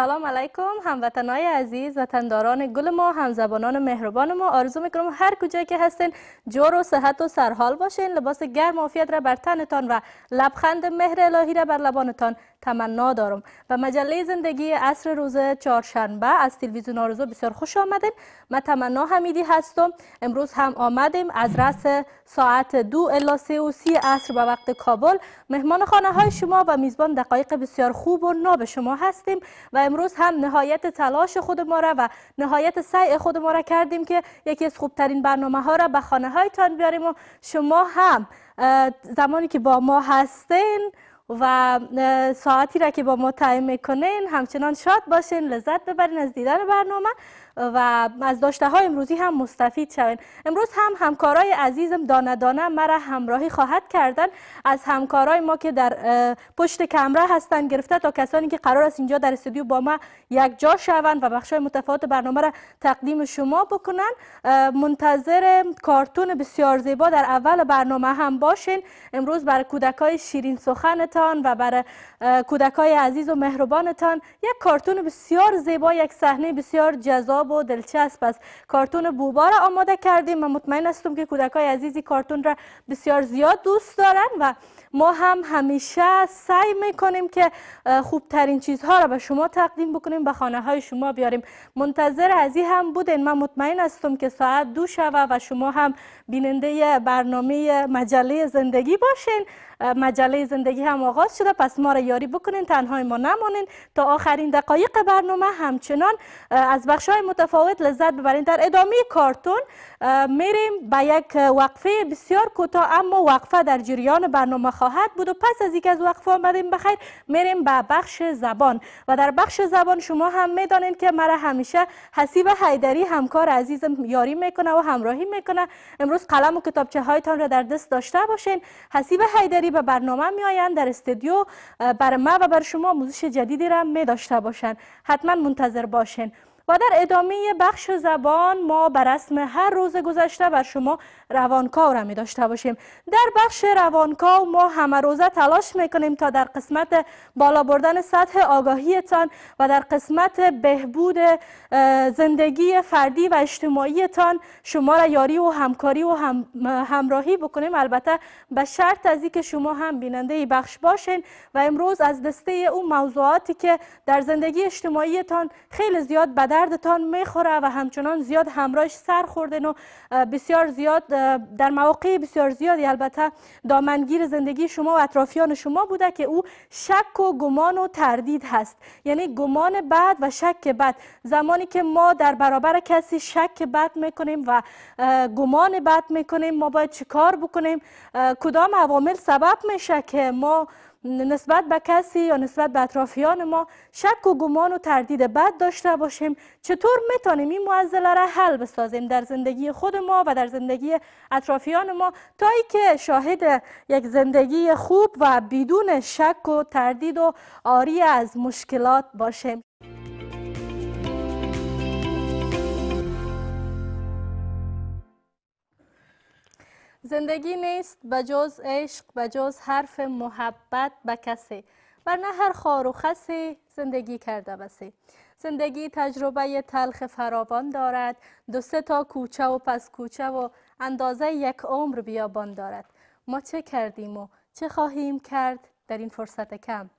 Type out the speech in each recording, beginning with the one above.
سلام علیکم هموطنای عزیز وطنداران گل ما همزبانان مهربان ما آرزو میکنم هر کجای که هستین جور و صحت و سرحال باشین لباس گرم و را بر تنتان و لبخند مهر الهی را بر لبانتان تمنا دارم و مجله زندگی عصر روز چهارشنبه از تلویزیون آرزو بسیار خوش آمدین من تمنا حمیدی هستم امروز هم آمدیم از رس ساعت دو الا سه و سی عصر به وقت کابل مهمان خانه های شما و میزبان دقایق بسیار خوب و ناب شما هستیم و امروز هم نهایت تلاش خود ما را و نهایت سعی خود ما را کردیم که یکی از خوبترین برنامه ها را به خانه هایتان بیاریم و شما هم زمانی که با ما هستین و ساعتی را که با ما می میکنین همچنان شاد باشین لذت ببرین از دیدن برنامه و از داشته های امروزی هم مستفید شوین امروز هم همکارای عزیزم دانه دانه مرا همراهی خواهد کردن از همکارای ما که در پشت کمره هستند گرفته تا کسانی که قرار است اینجا در استودیو با ما یک جا شوند و بخش متفاوت برنامه را تقدیم شما بکنن منتظر کارتون بسیار زیبا در اول برنامه هم باشین امروز بر کودکای شیرین سخنتان و برای کودکای عزیز و مهربانتان یک کارتون بسیار زیبا یک صحنه بسیار جذاب و دلچسب است کارتون بوبا را آماده کردیم و مطمئن هستم که کودکای عزیزی کارتون را بسیار زیاد دوست دارن و ما هم همیشه سعی میکنیم که خوبترین چیزها را به شما تقدیم بکنیم به خانه های شما بیاریم منتظر از هم بودین من مطمئن هستم که ساعت دو شوه و شما هم بیننده برنامه مجله زندگی باشین مجله زندگی هم آغاز شده پس ما را یاری بکنین تنهای ما نمانین تا آخرین دقایق برنامه همچنان از بخش های متفاوت لذت ببرین در ادامه کارتون میریم به یک وقفه بسیار کوتاه اما وقفه در جریان برنامه خواهد بود و پس از یک از وقفه آمدیم بخیر میریم به بخش زبان و در بخش زبان شما هم میدانین که مرا همیشه حسیب حیدری همکار عزیزم یاری میکنه و همراهی میکنه امروز قلم و کتابچه هایتان را در دست داشته باشین حسیب حیدری به برنامه می آیند در استودیو بر ما و بر شما موزش جدیدی را می داشته باشند حتما منتظر باشین و در ادامه بخش زبان ما بر رسم هر روز گذشته بر شما روانکاو را می داشته باشیم در بخش روانکاو ما همه روزه تلاش میکنیم تا در قسمت بالا بردن سطح آگاهیتان و در قسمت بهبود زندگی فردی و اجتماعیتان شما را یاری و همکاری و همراهی بکنیم البته به شرط از که شما هم بیننده بخش باشین و امروز از دسته اون موضوعاتی که در زندگی اجتماعیتان خیلی زیاد به دردتان میخوره و همچنان زیاد همراهش سر خوردن و بسیار زیاد در مواقع بسیار زیادی البته دامنگیر زندگی شما و اطرافیان شما بوده که او شک و گمان و تردید هست یعنی گمان بد و شک بد زمانی که ما در برابر کسی شک بد میکنیم و گمان بد میکنیم ما باید چیکار بکنیم کدام عوامل سبب میشه که ما نسبت به کسی یا نسبت به اطرافیان ما شک و گمان و تردید بد داشته باشیم چطور میتونیم این معضله را حل بسازیم در زندگی خود ما و در زندگی اطرافیان ما تا که شاهد یک زندگی خوب و بدون شک و تردید و آری از مشکلات باشیم زندگی نیست بجز عشق بجز حرف محبت به کسی نه هر خار و خسی زندگی کرده بسی زندگی تجربه تلخ فراوان دارد دو سه تا کوچه و پس کوچه و اندازه یک عمر بیابان دارد ما چه کردیم و چه خواهیم کرد در این فرصت کم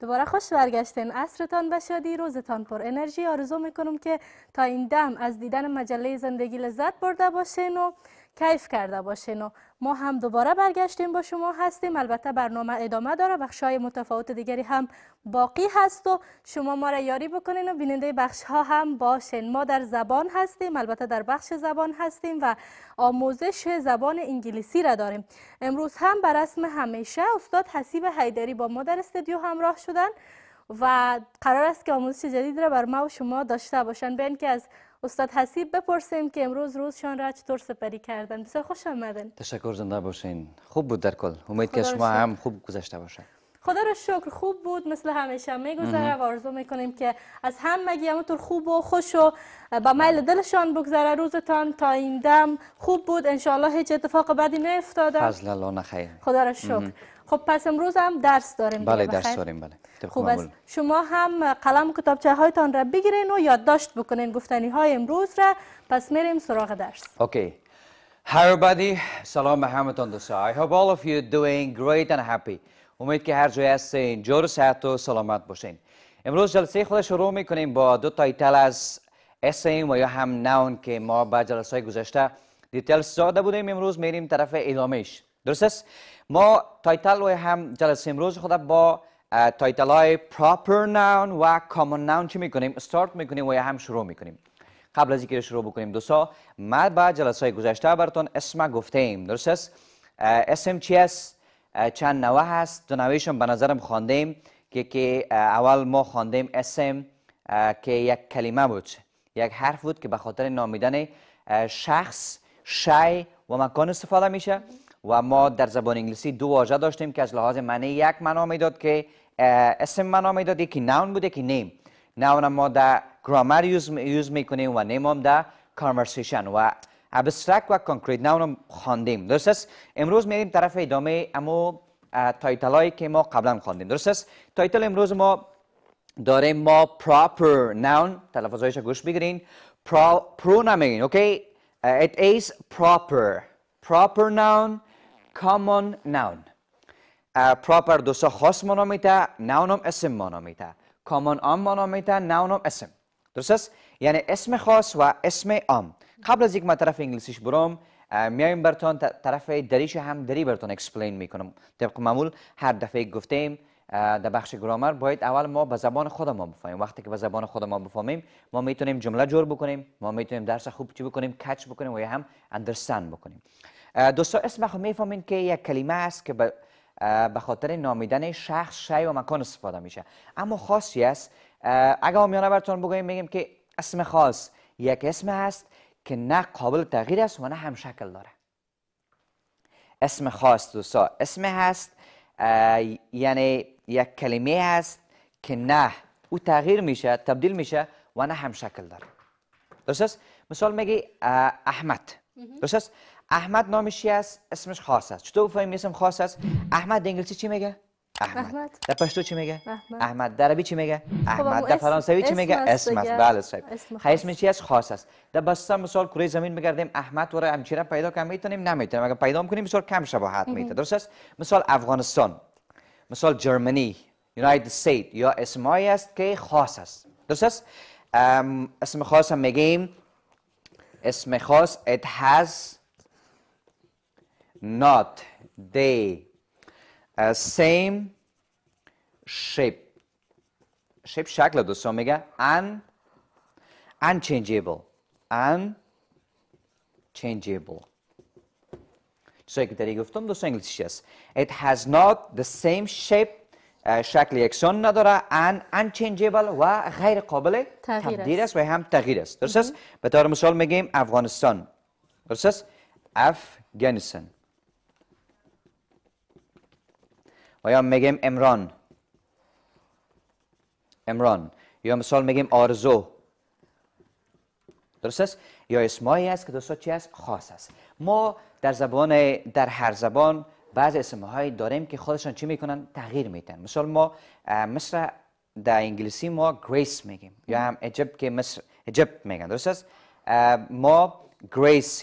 دوباره خوش برگشتین عصرتان بشادی روزتان پر انرژی آرزو میکنم که تا این دم از دیدن مجله زندگی لذت برده باشین و کیف کرده باشین و ما هم دوباره برگشتیم با شما هستیم البته برنامه ادامه داره بخش های متفاوت دیگری هم باقی هست و شما ما را یاری بکنین و بیننده بخش ها هم باشین ما در زبان هستیم البته در بخش زبان هستیم و آموزش زبان انگلیسی را داریم امروز هم بر رسم همیشه استاد حسیب حیدری با ما در استودیو همراه شدن و قرار است که آموزش جدید را بر ما و شما داشته باشن بین که از استاد حسیب بپرسیم که امروز شان را چطور سپری کردن بسیار خوش آمدن تشکر زنده باشین خوب بود در کل امید که شما هم خوب گذشته باشه خدا را شکر خوب بود مثل همیشه میگذره و آرزو میکنیم که از هم مگی همونطور خوب و خوش و با میل دلشان بگذره روزتان تا این دم خوب بود انشالله هیچ اتفاق بدی نیفتاده فضل الله نخیر خدا را شکر خب پس امروز هم درس داریم بله درس داریم بله خوب است شما هم قلم کتابچه هایتان را بگیرین و یادداشت بکنین گفتنی های امروز را پس میریم سراغ درس اوکی Hi everybody, سلام به همتون دوستان. آی hope اول of یو doing great اند happy. امید که هر جای هستین جور صحت و سلامت باشین. امروز جلسه خود شروع میکنیم با دو تایتل از اس و یا هم ناون که ما با جلسه گذشته دیتیلز داده بودیم امروز میریم طرف ادامهش. درست است ما تایتل و هم جلسه امروز خود با تایتل های پراپر ناون و کامن ناون چی میکنیم استارت میکنیم و یا هم شروع میکنیم قبل از اینکه شروع بکنیم دوستا ما با جلسه های گذشته براتون اسم گفتیم درست است اسم چی است چند نوع هست دو نویشون به نظرم خواندیم که که اول ما خواندیم اسم که یک کلمه بود یک حرف بود که به خاطر نامیدن شخص شی و مکان استفاده میشه و ما در زبان انگلیسی دو واژه داشتیم که از لحاظ معنی یک معنا میداد که اسم معنا میداد که ناون بوده که نیم ناون ما در گرامر یوز میکنیم و نیم هم در کانورسیشن و ابسترکت و کانکریت ناون هم خواندیم درست است امروز میریم طرف ادامه اما تایتل هایی که ما قبلا خواندیم درست است تایتل امروز ما داریم ما پراپر ناون تلفظ هایش گوش بگیرین پرونامین اوکی it ایز پراپر proper noun common noun proper دوستا خاص مانا میته هم اسم مانا میته common ما مانا میته هم اسم درست است یعنی اسم خاص و اسم آم قبل از یک ما طرف انگلیسیش برام میایم برتون طرف دریش هم دری برتون اکسپلین میکنم طبق معمول هر دفعه گفتیم در بخش گرامر باید اول ما به زبان خود ما بفهمیم وقتی که به زبان خود ما بفهمیم ما میتونیم جمله جور بکنیم ما میتونیم درس خوب چی بکنیم کچ بکنیم و یا هم اندرستان بکنیم دوستا اسم میفهمین که یک کلمه است که به خاطر نامیدن شخص شی و مکان استفاده میشه اما خاصی است اگر آمیانه براتون بگویم میگیم که اسم خاص یک اسم است که نه قابل تغییر است و نه هم شکل داره اسم خاص دوستا اسم هست یعنی یک کلمه است که نه او تغییر میشه تبدیل میشه و نه هم شکل داره درست مثال میگی احمد درست احمد نامش چی است اسمش خاص است چطور بفهمیم اسم خاص است احمد انگلیسی چی میگه احمد, در پشتو چی میگه احمد, احمد. در عربی چی میگه خب، احمد در فرانسوی چی میگه اسم است بله صاحب خب، اسم چی است خاص است در بسته مثال کره زمین میگردیم احمد و همچیره پیدا کنیم میتونیم نمیتونیم اگر پیدا کنیم مثال کم شباهت میده درست است مثال افغانستان مثال جرمنی یونایتد استیت یا اسمایی است که خاص است درست است اسم خاص هم میگیم اسم خاص it has not they uh, same shape shape شکل دوستان میگه un unchangeable unchangeable چیزایی که داری گفتم دوستان انگلیسی است it has not the same shape uh, شکل یکسان نداره and unchangeable و غیر قابل تبدیل است و هم تغییر است درست است به طور مثال میگیم افغانستان درست است افغانستان و یا میگیم امران امران یا مثال میگیم آرزو درست است یا اسمایی است که دوستا چی است خاص است ما در زبان در هر زبان بعض اسمهایی داریم که خودشان چی میکنن تغییر میتن مثال ما مصر در انگلیسی ما گریس میگیم یا هم عجب که مصر عجب میگن درست است ما گریس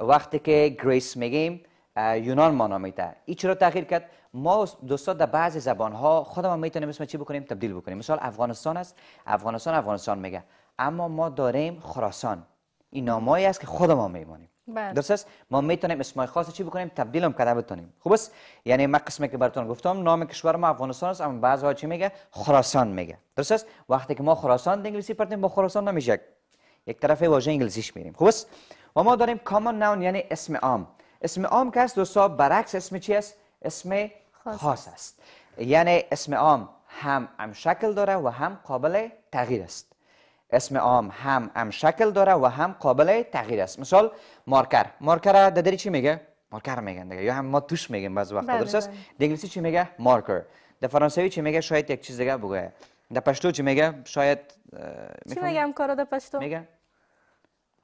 وقتی که گریس میگیم یونان ما نامیده ای چرا تغییر کرد ما دوستا در بعضی زبان ها ما میتونیم اسم چی بکنیم تبدیل بکنیم مثال افغانستان است افغانستان افغانستان میگه اما ما داریم خراسان این نامایی است که خود ما میمانیم بله. درست است ما میتونیم اسمای خاص چی بکنیم تبدیل هم کرده بتونیم خب است یعنی ما قسمی که براتون گفتم نام کشور ما افغانستان است اما بعضی چی میگه خراسان میگه درست است وقتی که ما خراسان انگلیسی پرتیم با خراسان نمیشه یک طرف واژه انگلیسیش میریم خب است و ما داریم کامن ناون یعنی اسم عام اسم عام که است دوستا برعکس اسم چی است اسم خاص است یعنی اسم عام هم ام شکل داره و هم قابل تغییر است اسم عام هم ام شکل داره و هم قابل تغییر است مثال مارکر مارکر در چی میگه مارکر میگن دیگه یا هم ما توش میگیم بعضی وقت بله، درست است بله. انگلیسی چی میگه مارکر در فرانسوی چی میگه شاید یک چیز دیگه بگه در پشتو چی میگه شاید چی میگم کارو در پشتو میگه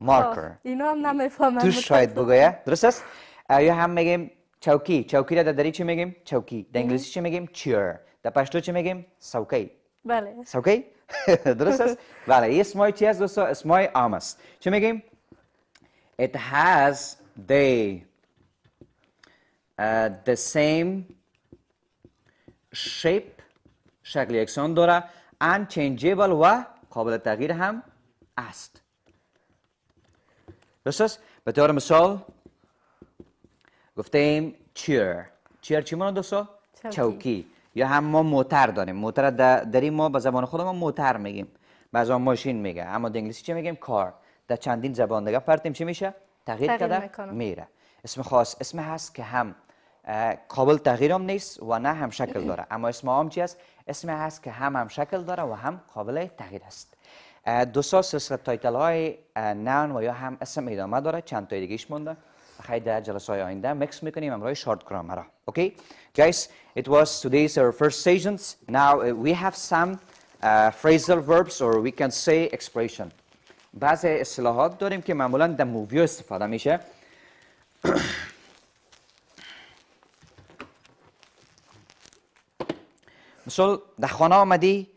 مارکر اینو هم نمیفهمم توش شاید بگه درست است یا هم میگیم چوکی چوکی را در دری چی میگیم چوکی در انگلیسی چی میگیم چیر در پشتو چی میگیم سوکی بله سوکی درست است بله این اسمای چی است دوستو؟ اسمای آم است چی میگیم it has the uh, the same shape شکل یکسان داره and changeable و قابل تغییر هم است درست است به طور مثال گفتیم چیر چیر چی مانا دوستا؟ چوکی. یا هم ما موتر داریم موتر در ما به زبان خود ما موتر میگیم بعضا ماشین میگه اما در انگلیسی چی میگیم کار در چندین زبان دیگه پرتیم چی میشه تغییر کرده میره اسم خاص اسم هست که هم قابل تغییر هم نیست و نه هم شکل داره اما اسم هم چی است اسم هست که هم هم شکل داره و هم قابل تغییر است دو سال سلسله تایتل های نان و یا هم اسم ادامه داره چند تا دیگه مونده خیلی در جلسه آینده مکس میکنیم امروی شارت کنم مرا. اوکی guys it was today's our first sessions now uh, we have some uh, phrasal verbs or we can say expression بعض اصطلاحات داریم که معمولا در مووی استفاده میشه مثال در خانه آمدی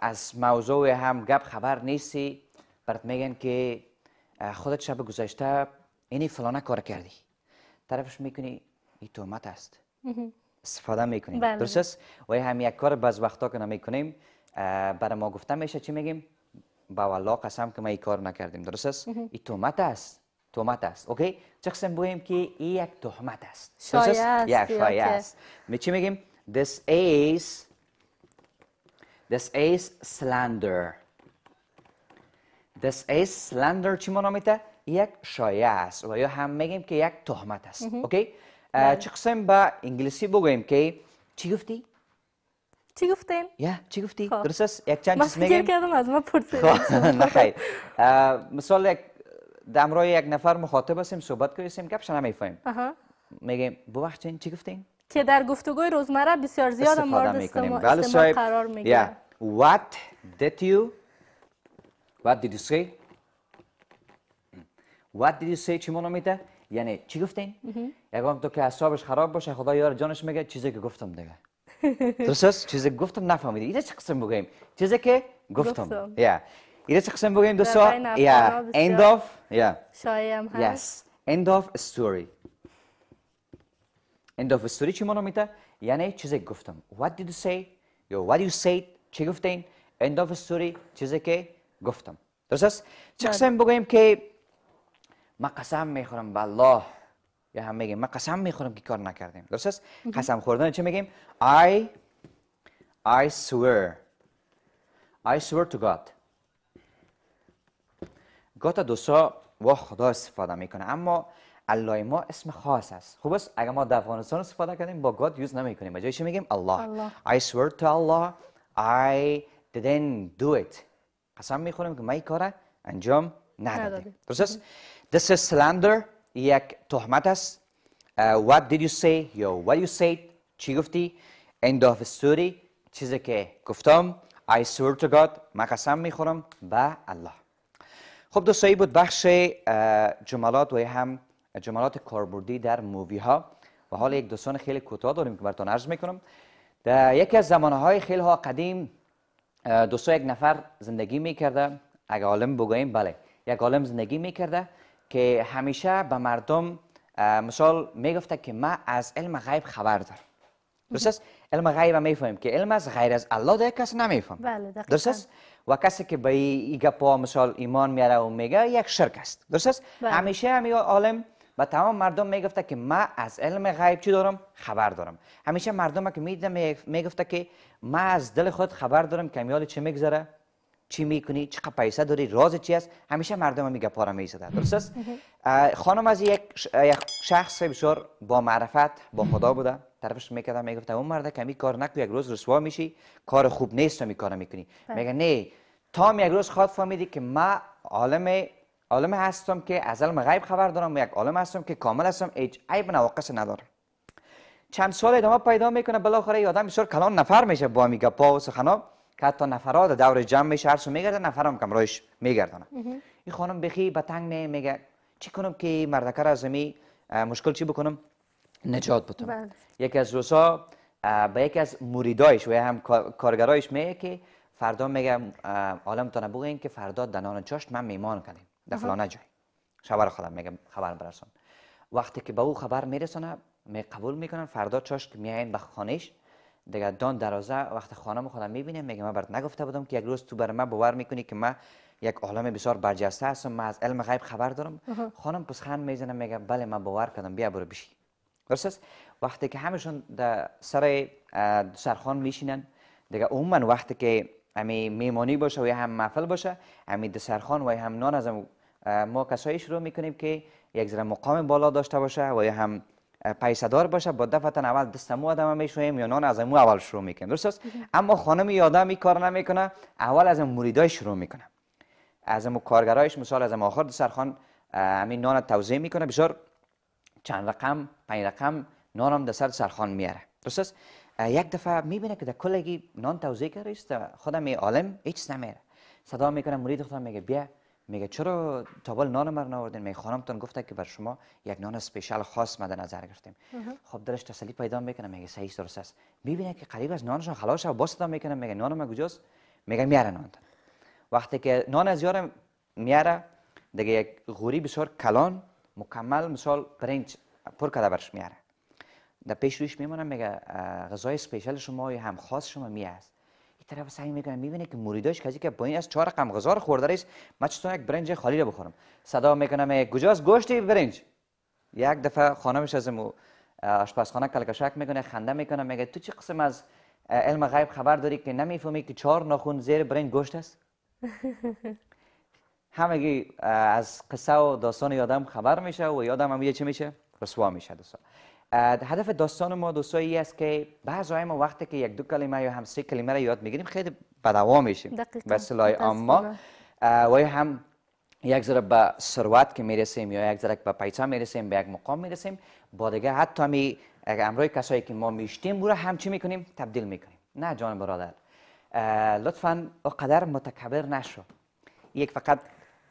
از موضوع هم گپ خبر نیستی برات میگن که خودت شب گذشته اینی فلانه کار کردی طرفش میکنی این تومت است استفاده میکنیم بله. درست است و هم یک کار بعض وقتا که نمیکنیم برای ما گفته میشه چی میگیم با والله قسم که ما این کار نکردیم درست است این تومت است تومت است اوکی چه قسم بگیم که این یک تهمت است شایع یک می چی میگیم this is this is slander this is slander چی ما نامیده یک شایعه است و یا هم میگیم که یک تهمت است اوکی چه بله. قسم به انگلیسی بگویم که چی گفتی چی گفتیم یا چی گفتی خب. درست است یک چند چیز میگیم کردم از ما پرسیدیم خب، نخیر مثال یک دمرای یک نفر مخاطب هستیم صحبت کنیم گپش نمیفهمیم میگیم ببخشید چی گفتین که در گفتگوی روزمره بسیار زیاد مورد استعمال بله قرار میگیره What did you What did you say What did you say چی میده یعنی چی گفتین یگام تو که حسابش خراب باشه خدا یار جانش میگه چیزی که گفتم دیگه درست چیزی که گفتم نفهمیدی ایده چه قسم بگیم چیزی که گفتم ایده چه قسم بگیم دوستا end of شایم هست end of story end of story چی معنی میده یعنی چیزی که گفتم what did you say یا what you said چی گفتین end of story چیزی که گفتم درست چه بله. قسم بگیم که ما قسم میخورم الله یا هم میگیم ما قسم میخورم که کار نکردیم درست است قسم خوردن چه میگیم I I swear I swear to God گات دوستا و خدا استفاده میکنه اما الله ما اسم خاص است خوب است اگر ما در افغانستان استفاده کردیم با گاد یوز نمی کنیم بجای چی میگیم الله I swear to Allah I didn't do it قسم میخورم که من این کار انجام ندادیم درست است This is slander یک تهمت است What did you say یا what you said چی گفتی End of story چیزی که گفتم I swear to God ما قسم میخورم به الله خب دوستایی بود بخش جملات و هم جملات کاربردی در مووی ها و حالا یک دوستان خیلی کوتاه داریم که براتون عرض میکنم در یکی از زمانه های خیلی ها قدیم دوستا یک نفر زندگی میکرده اگه عالم بگوییم بله یک عالم زندگی میکرده که همیشه به مردم مثال میگفته که ما از علم غیب خبر دارم درست است علم غیب میفهمیم که علم از غیر از الله دیگه کس نمیفهم بله، درست است و کسی که به این گپا مثال ایمان میاره و میگه یک شرک است درست است بله. همیشه همی عالم و تمام مردم میگفته که ما از علم غیب چی دارم خبر دارم همیشه مردم که میدیدم میگفته که ما از دل خود خبر دارم که امیال چه میگذره چی میکنی چقدر پیسه داری راز چی است همیشه مردم میگه پارا میزده درست است خانم از یک شخص بسیار با معرفت با خدا بوده طرفش میکردم میگفت اون مرد کمی کار نکو یک روز رسوا میشی کار خوب نیست می کار میکنی بله. میگه نه تا یک روز خود فهمیدی که ما عالم عالم هستم که از علم غیب خبر دارم یک عالم هستم که کامل هستم هیچ عیب نواقص ندارم چند سال ادامه پیدا میکنه بالاخره یادم بسیار کلان نفر میشه با میگه پا و که حتی نفرات در دور جمع میشه هر سو میگرده نفرام هم کمرایش میگردانه این خانم بخی به تنگ می میگه چی کنم که مردکر از امی مشکل چی بکنم نجات بتونم بله. یکی از روزها به یکی از مریدایش و هم کارگرایش میگه که فردا میگه عالم تانه بگوین که فردا دنان چاشت من میمان کنیم در فلانه جای خبر خودم میگه خبر برسان وقتی که به او خبر میرسانه می قبول میکنن فردا چاشت میاین به خانهش دیگه دان درازه وقت خانم خودم میبینه میگه من برات نگفته بودم که یک روز تو بر من باور میکنی که من یک عالم بسیار برجسته هستم من از علم غیب خبر دارم خانم پسخن میزنه میگه بله من باور کردم بیا برو بشی درست وقتی که همشون در سر سرخان میشینن دیگه عموما وقتی که امی میمانی باشه و هم محفل باشه امی دسرخان و هم نان از ما کسایی شروع میکنیم که یک ذره مقام بالا داشته باشه و هم پیسدار باشه با دفتن اول دست مو آدم میشویم یا نان از مو اول شروع میکنیم درست است اما خانم یادم این کار نمیکنه اول از مریدای شروع میکنه از مو کارگرایش مثال از آخر سرخان همین نان توزیع میکنه بسیار چند رقم پنج رقم نانم در دستر سرخان میاره درست است یک دفعه میبینه که در کلگی نان توزیع کرده است خودم عالم هیچ نمیره صدا میکنه مرید خودم میگه بیا میگه چرا تابل نان مر نوردین میگه تون گفته که بر شما یک نان اسپیشال خاص مد نظر گرفتیم خب درش تسلی پیدا میکنه میگه صحیح درست است میبینه که قریب از نانشون خلاص شد باز میکنه میگه نان ما کجاست میگه میاره نان وقتی که نان از یارم میاره دیگه یک غوری بسیار کلان مکمل مثال برنج پر کرده برش میاره در پیش رویش میمونم میگه غذای اسپیشال شما هم خاص شما می طرف سعی میکنه میبینه که مریداش کسی که پایین از چهار رقم غذا خورده ریس من چطور یک برنج خالی رو بخورم صدا میکنم گجاز گوشت برنج یک دفعه خانمش از آشپزخانه کلکشک میکنه خنده میکنه میگه تو چه قسم از علم غیب خبر داری که نمیفهمی که چهار ناخون زیر برنج گوشت است همگی از قصه و داستان یادم خبر میشه و یادم هم یه چه میشه رسوا میشه دوستان هدف داستان ما دوستایی است که بعض ما وقتی که یک دو کلمه یا هم سه کلمه را یاد میگیریم خیلی بدوا میشیم به صلاح اما و هم یک ذره به ثروت که میرسیم یا یک ذره به پیسه میرسیم به یک مقام میرسیم با دیگه حتی می امرای کسایی که ما میشتیم او هم چی میکنیم تبدیل میکنیم نه جان برادر لطفا قدر متکبر نشو یک فقط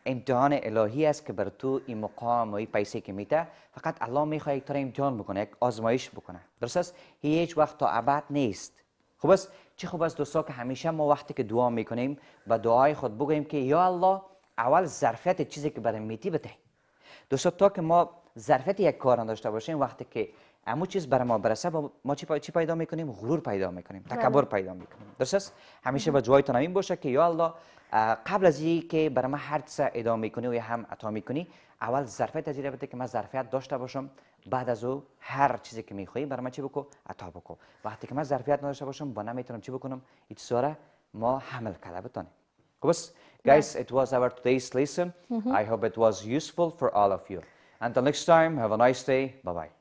امتحان الهی است که بر تو این مقام و این پیسه که میته فقط الله میخواد یک امتحان بکنه یک آزمایش بکنه درست است هیچ وقت تا ابد نیست خوب است چه خوب است دوستا که همیشه ما وقتی که دعا میکنیم و دعای خود بگوییم که یا الله اول ظرفیت چیزی که برای میتی بده دوستا تا که ما ظرفیت یک کار داشته باشیم وقتی که امو چیز بر ما برسه ما چی, پای چی پیدا میکنیم غرور پیدا میکنیم تکبر پیدا میکنیم درست است همیشه به تو نمین باشه که یا الله قبل از اینکه بر ما هر چیز ادا میکنی و هم عطا میکنی اول ظرفیت تجربه بده که ما ظرفیت داشته باشم بعد از او هر چیزی که میخوای بر ما چی بکو عطا بکو وقتی که ما ظرفیت نداشته باشم با نمیتونم چی بکنم این ما حمل کرده گایز خب guys it was our today's lesson mhm. i hope it was useful for all of you until next time have a nice day bye bye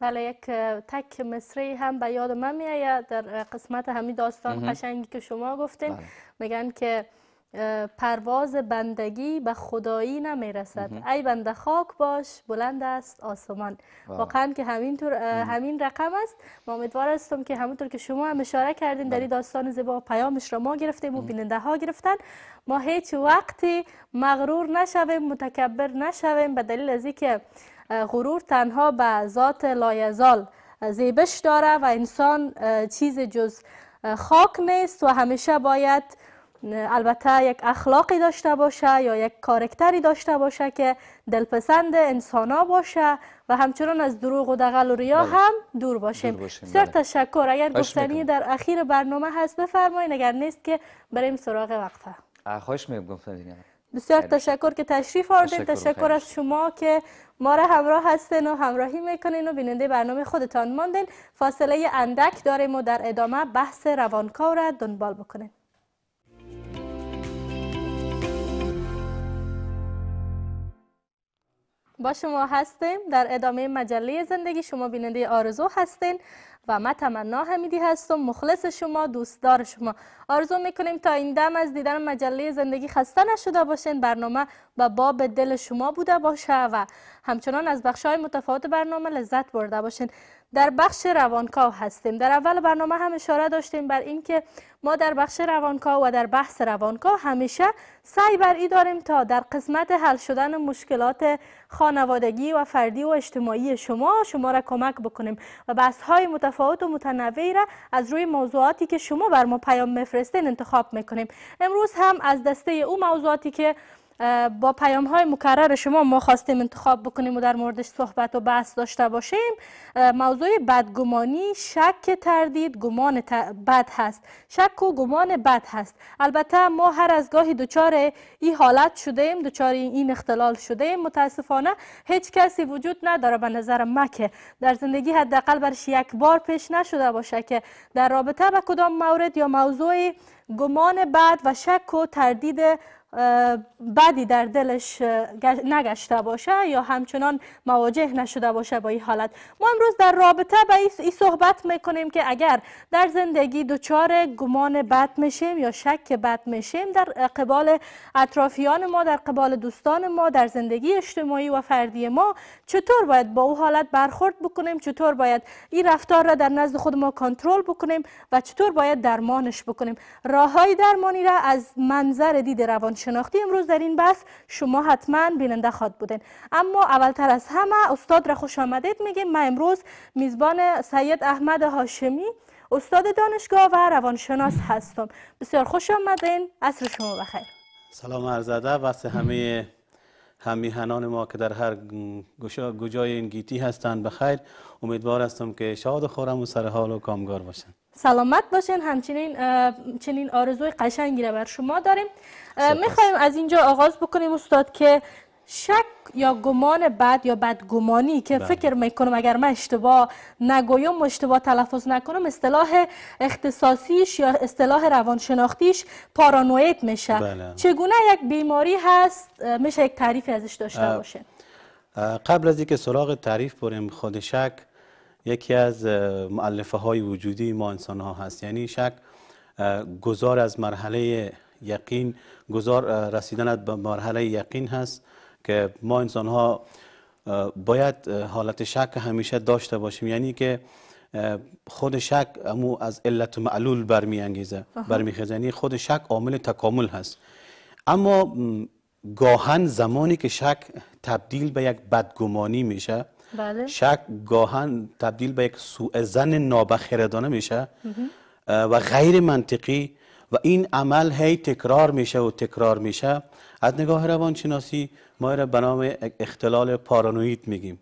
بله یک تک مصری هم به یاد من آید در قسمت همین داستان قشنگی که شما گفتین بله. میگن که پرواز بندگی به خدایی نمیرسد ای بنده خاک باش بلند است آسمان واقعا که همین, همین رقم است ما امیدوار هستم که همونطور که شما هم اشاره کردین در این بله. داستان زیبا پیامش را ما گرفتیم و بیننده ها گرفتن ما هیچ وقتی مغرور نشویم متکبر نشویم به دلیل که غرور تنها به ذات لایزال زیبش داره و انسان چیز جز خاک نیست و همیشه باید البته یک اخلاقی داشته باشه یا یک کارکتری داشته باشه که دلپسند انسانا باشه و همچنان از دروغ و دغل و ریا بله. هم دور باشیم, دور باشیم. بله. تشکر اگر گفتنی در اخیر برنامه هست بفرمایید اگر نیست که بریم سراغ وقفه خواهش میگم گفتنی بسیار تشکر که تشریف آوردید تشکر از شما که ما را همراه هستین و همراهی میکنین و بیننده برنامه خودتان ماندین فاصله اندک داریم و در ادامه بحث روانکاو را دنبال بکنیم با شما هستیم در ادامه مجله زندگی شما بیننده آرزو هستین و من تمنا حمیدی هستم مخلص شما دوستدار شما آرزو میکنیم تا این دم از دیدن مجله زندگی خسته نشده باشین برنامه با باب دل شما بوده باشه و همچنان از بخش های متفاوت برنامه لذت برده باشین در بخش روانکاو هستیم در اول برنامه هم اشاره داشتیم بر اینکه ما در بخش روانکاو و در بحث روانکاو همیشه سعی بر ای داریم تا در قسمت حل شدن مشکلات خانوادگی و فردی و اجتماعی شما شما را کمک بکنیم و بحث های متفاوت و متنوعی را از روی موضوعاتی که شما بر ما پیام میفرستین انتخاب میکنیم امروز هم از دسته او موضوعاتی که با پیام های مکرر شما ما خواستیم انتخاب بکنیم و در مورد صحبت و بحث داشته باشیم موضوع بدگمانی شک تردید گمان بد هست شک و گمان بد هست البته ما هر از گاهی دچار این حالت شده ایم دچار این اختلال شده ایم متاسفانه هیچ کسی وجود نداره به نظر ما که در زندگی حداقل برش یک بار پیش نشده باشه که در رابطه به کدام مورد یا موضوع گمان بد و شک و تردید بدی در دلش نگشته باشه یا همچنان مواجه نشده باشه با این حالت ما امروز در رابطه به این صحبت میکنیم که اگر در زندگی دچار گمان بد میشیم یا شک بد میشیم در قبال اطرافیان ما در قبال دوستان ما در زندگی اجتماعی و فردی ما چطور باید با او حالت برخورد بکنیم چطور باید این رفتار را در نزد خود ما کنترل بکنیم و چطور باید درمانش بکنیم راههای درمانی را از منظر دید روان شناختی امروز در این بحث شما حتما بیننده خواد بودین اما اولتر از همه استاد را خوش آمدید میگیم من امروز میزبان سید احمد هاشمی استاد دانشگاه و روانشناس هستم بسیار خوش آمدین عصر شما بخیر سلام عرض ادب واسه همه همیهنان ما که در هر گجای این گیتی هستند بخیر امیدوار هستم که شاد و خورم و حال و کامگار باشند سلامت باشین همچنین چنین آرزوی قشنگی را بر شما داریم میخوایم از اینجا آغاز بکنیم استاد که شک یا گمان بد یا بدگمانی که بله. فکر میکنم اگر من اشتباه نگویم اشتباه تلفظ نکنم اصطلاح اختصاصیش یا اصطلاح روانشناختیش پارانوید میشه بله. چگونه یک بیماری هست میشه یک تعریفی ازش داشته باشه قبل از اینکه سراغ تعریف بریم خود شک یکی از معلفه های وجودی ما انسان ها هست یعنی شک گذار از مرحله یقین گذار رسیدن به مرحله یقین هست که ما انسان ها باید حالت شک همیشه داشته باشیم یعنی که خود شک امو از علت و معلول برمیانگیزه برمیخیزه یعنی خود شک عامل تکامل هست اما گاهن زمانی که شک تبدیل به یک بدگمانی میشه بله. شک گاهن تبدیل به یک سوء زن نابخردانه میشه و غیر منطقی و این عمل هی تکرار میشه و تکرار میشه از نگاه روانشناسی ما را به نام اختلال پارانوید میگیم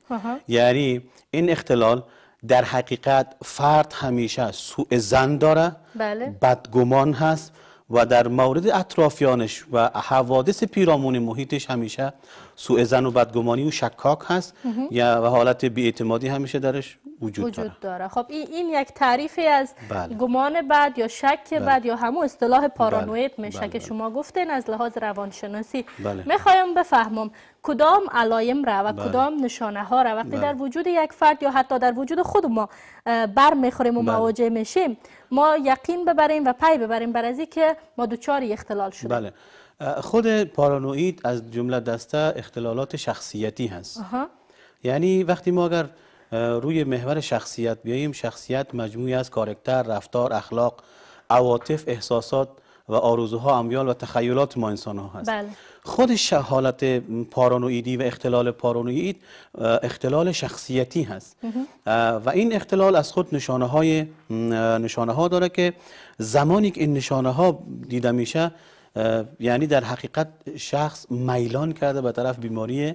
یعنی این اختلال در حقیقت فرد همیشه سوء زن داره بله. بدگمان هست و در مورد اطرافیانش و حوادث پیرامون محیطش همیشه سوء زن و بدگمانی و شکاک هست و حالت بیاعتمادی همیشه درش وجود, وجود داره. خب این, این یک تعریف از بله. گمان بعد یا شک بله. یا همون اصطلاح بله. پارانوید بله. میشه که بله. شما گفتین از لحاظ روانشناسی میخوایم بفهمم کدام علائم را و کدام نشانه ها را وقتی در وجود یک فرد یا حتی در وجود خود ما بر میخوریم و مواجه میشیم ما یقین ببریم و پی ببریم بر از که ما دچار اختلال شدیم بله. خود پارانوید از جمله دسته اختلالات شخصیتی هست یعنی وقتی ما اگر روی محور شخصیت بیاییم شخصیت مجموعی از کارکتر، رفتار، اخلاق، عواطف، احساسات و آرزوها، امیال و تخیلات ما انسان ها هست بله. خودش حالت پارانویدی و اختلال پارانوید اختلال شخصیتی هست و این اختلال از خود نشانه های نشانه ها داره که زمانی که این نشانه ها دیده میشه یعنی در حقیقت شخص میلان کرده به طرف بیماری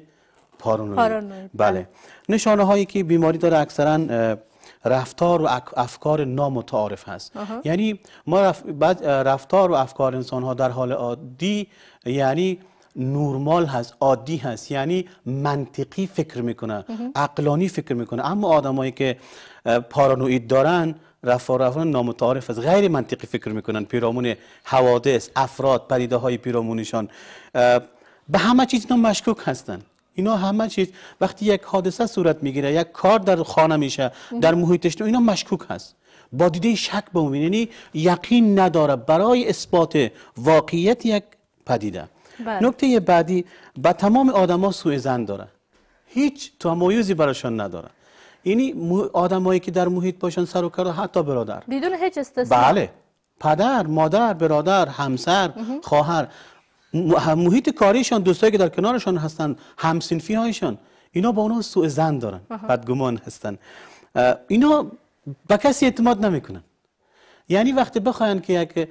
پارانوید, بله, بله. نشانه هایی که بیماری داره اکثرا یعنی رفتار و افکار نامتعارف هست یعنی ما رف... رفتار و افکار انسان ها در حال عادی یعنی نورمال هست عادی هست یعنی منطقی فکر میکنه عقلانی فکر میکنه اما آدمایی که پارانوید دارن رفتار رفتار نامتعارف هست غیر منطقی فکر میکنن پیرامون حوادث افراد پدیده های پیرامونشان به همه چیز مشکوک هستن اینا همه چیز وقتی یک حادثه صورت میگیره یک کار در خانه میشه در محیطش اینا مشکوک هست با دیده شک به یعنی یقین نداره برای اثبات واقعیت یک پدیده بله. نکته بعدی به تمام آدما سوء زن داره هیچ تمایزی براشون نداره یعنی آدمایی که در محیط باشن سر و کار حتی برادر بدون هیچ استثنا بله پدر مادر برادر همسر خواهر محیط کاریشان دوستایی که در کنارشان هستن همسینفی هایشان اینا با اونا سوء زن دارن بدگمان هستن اینا به کسی اعتماد نمیکنن یعنی وقتی بخواین که یک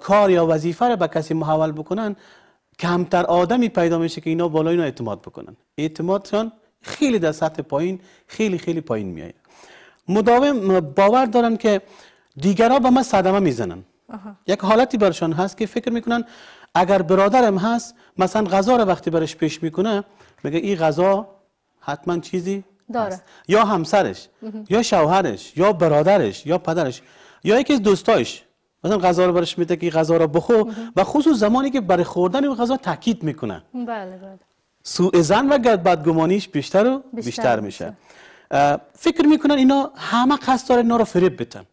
کار یا وظیفه رو به کسی محول بکنن کمتر آدمی پیدا میشه که اینا بالا اینا اعتماد بکنن اعتمادشان خیلی در سطح پایین خیلی خیلی پایین میایه مداوم باور دارن که دیگرها به من صدمه میزنن یک حالتی برشان هست که فکر میکنن اگر برادرم هست مثلا غذا رو وقتی برش پیش میکنه میگه این غذا حتما چیزی داره یا همسرش یا شوهرش یا برادرش یا پدرش یا یکی از دوستایش مثلا غذا رو برش میده که غذا رو بخو و خصوص زمانی که برای خوردن این غذا تاکید میکنه بله بله سوء زن و بدگمانیش بیشتر و بیشتر, میشه فکر میکنن اینا همه قصد داره اینا رو فریب بتن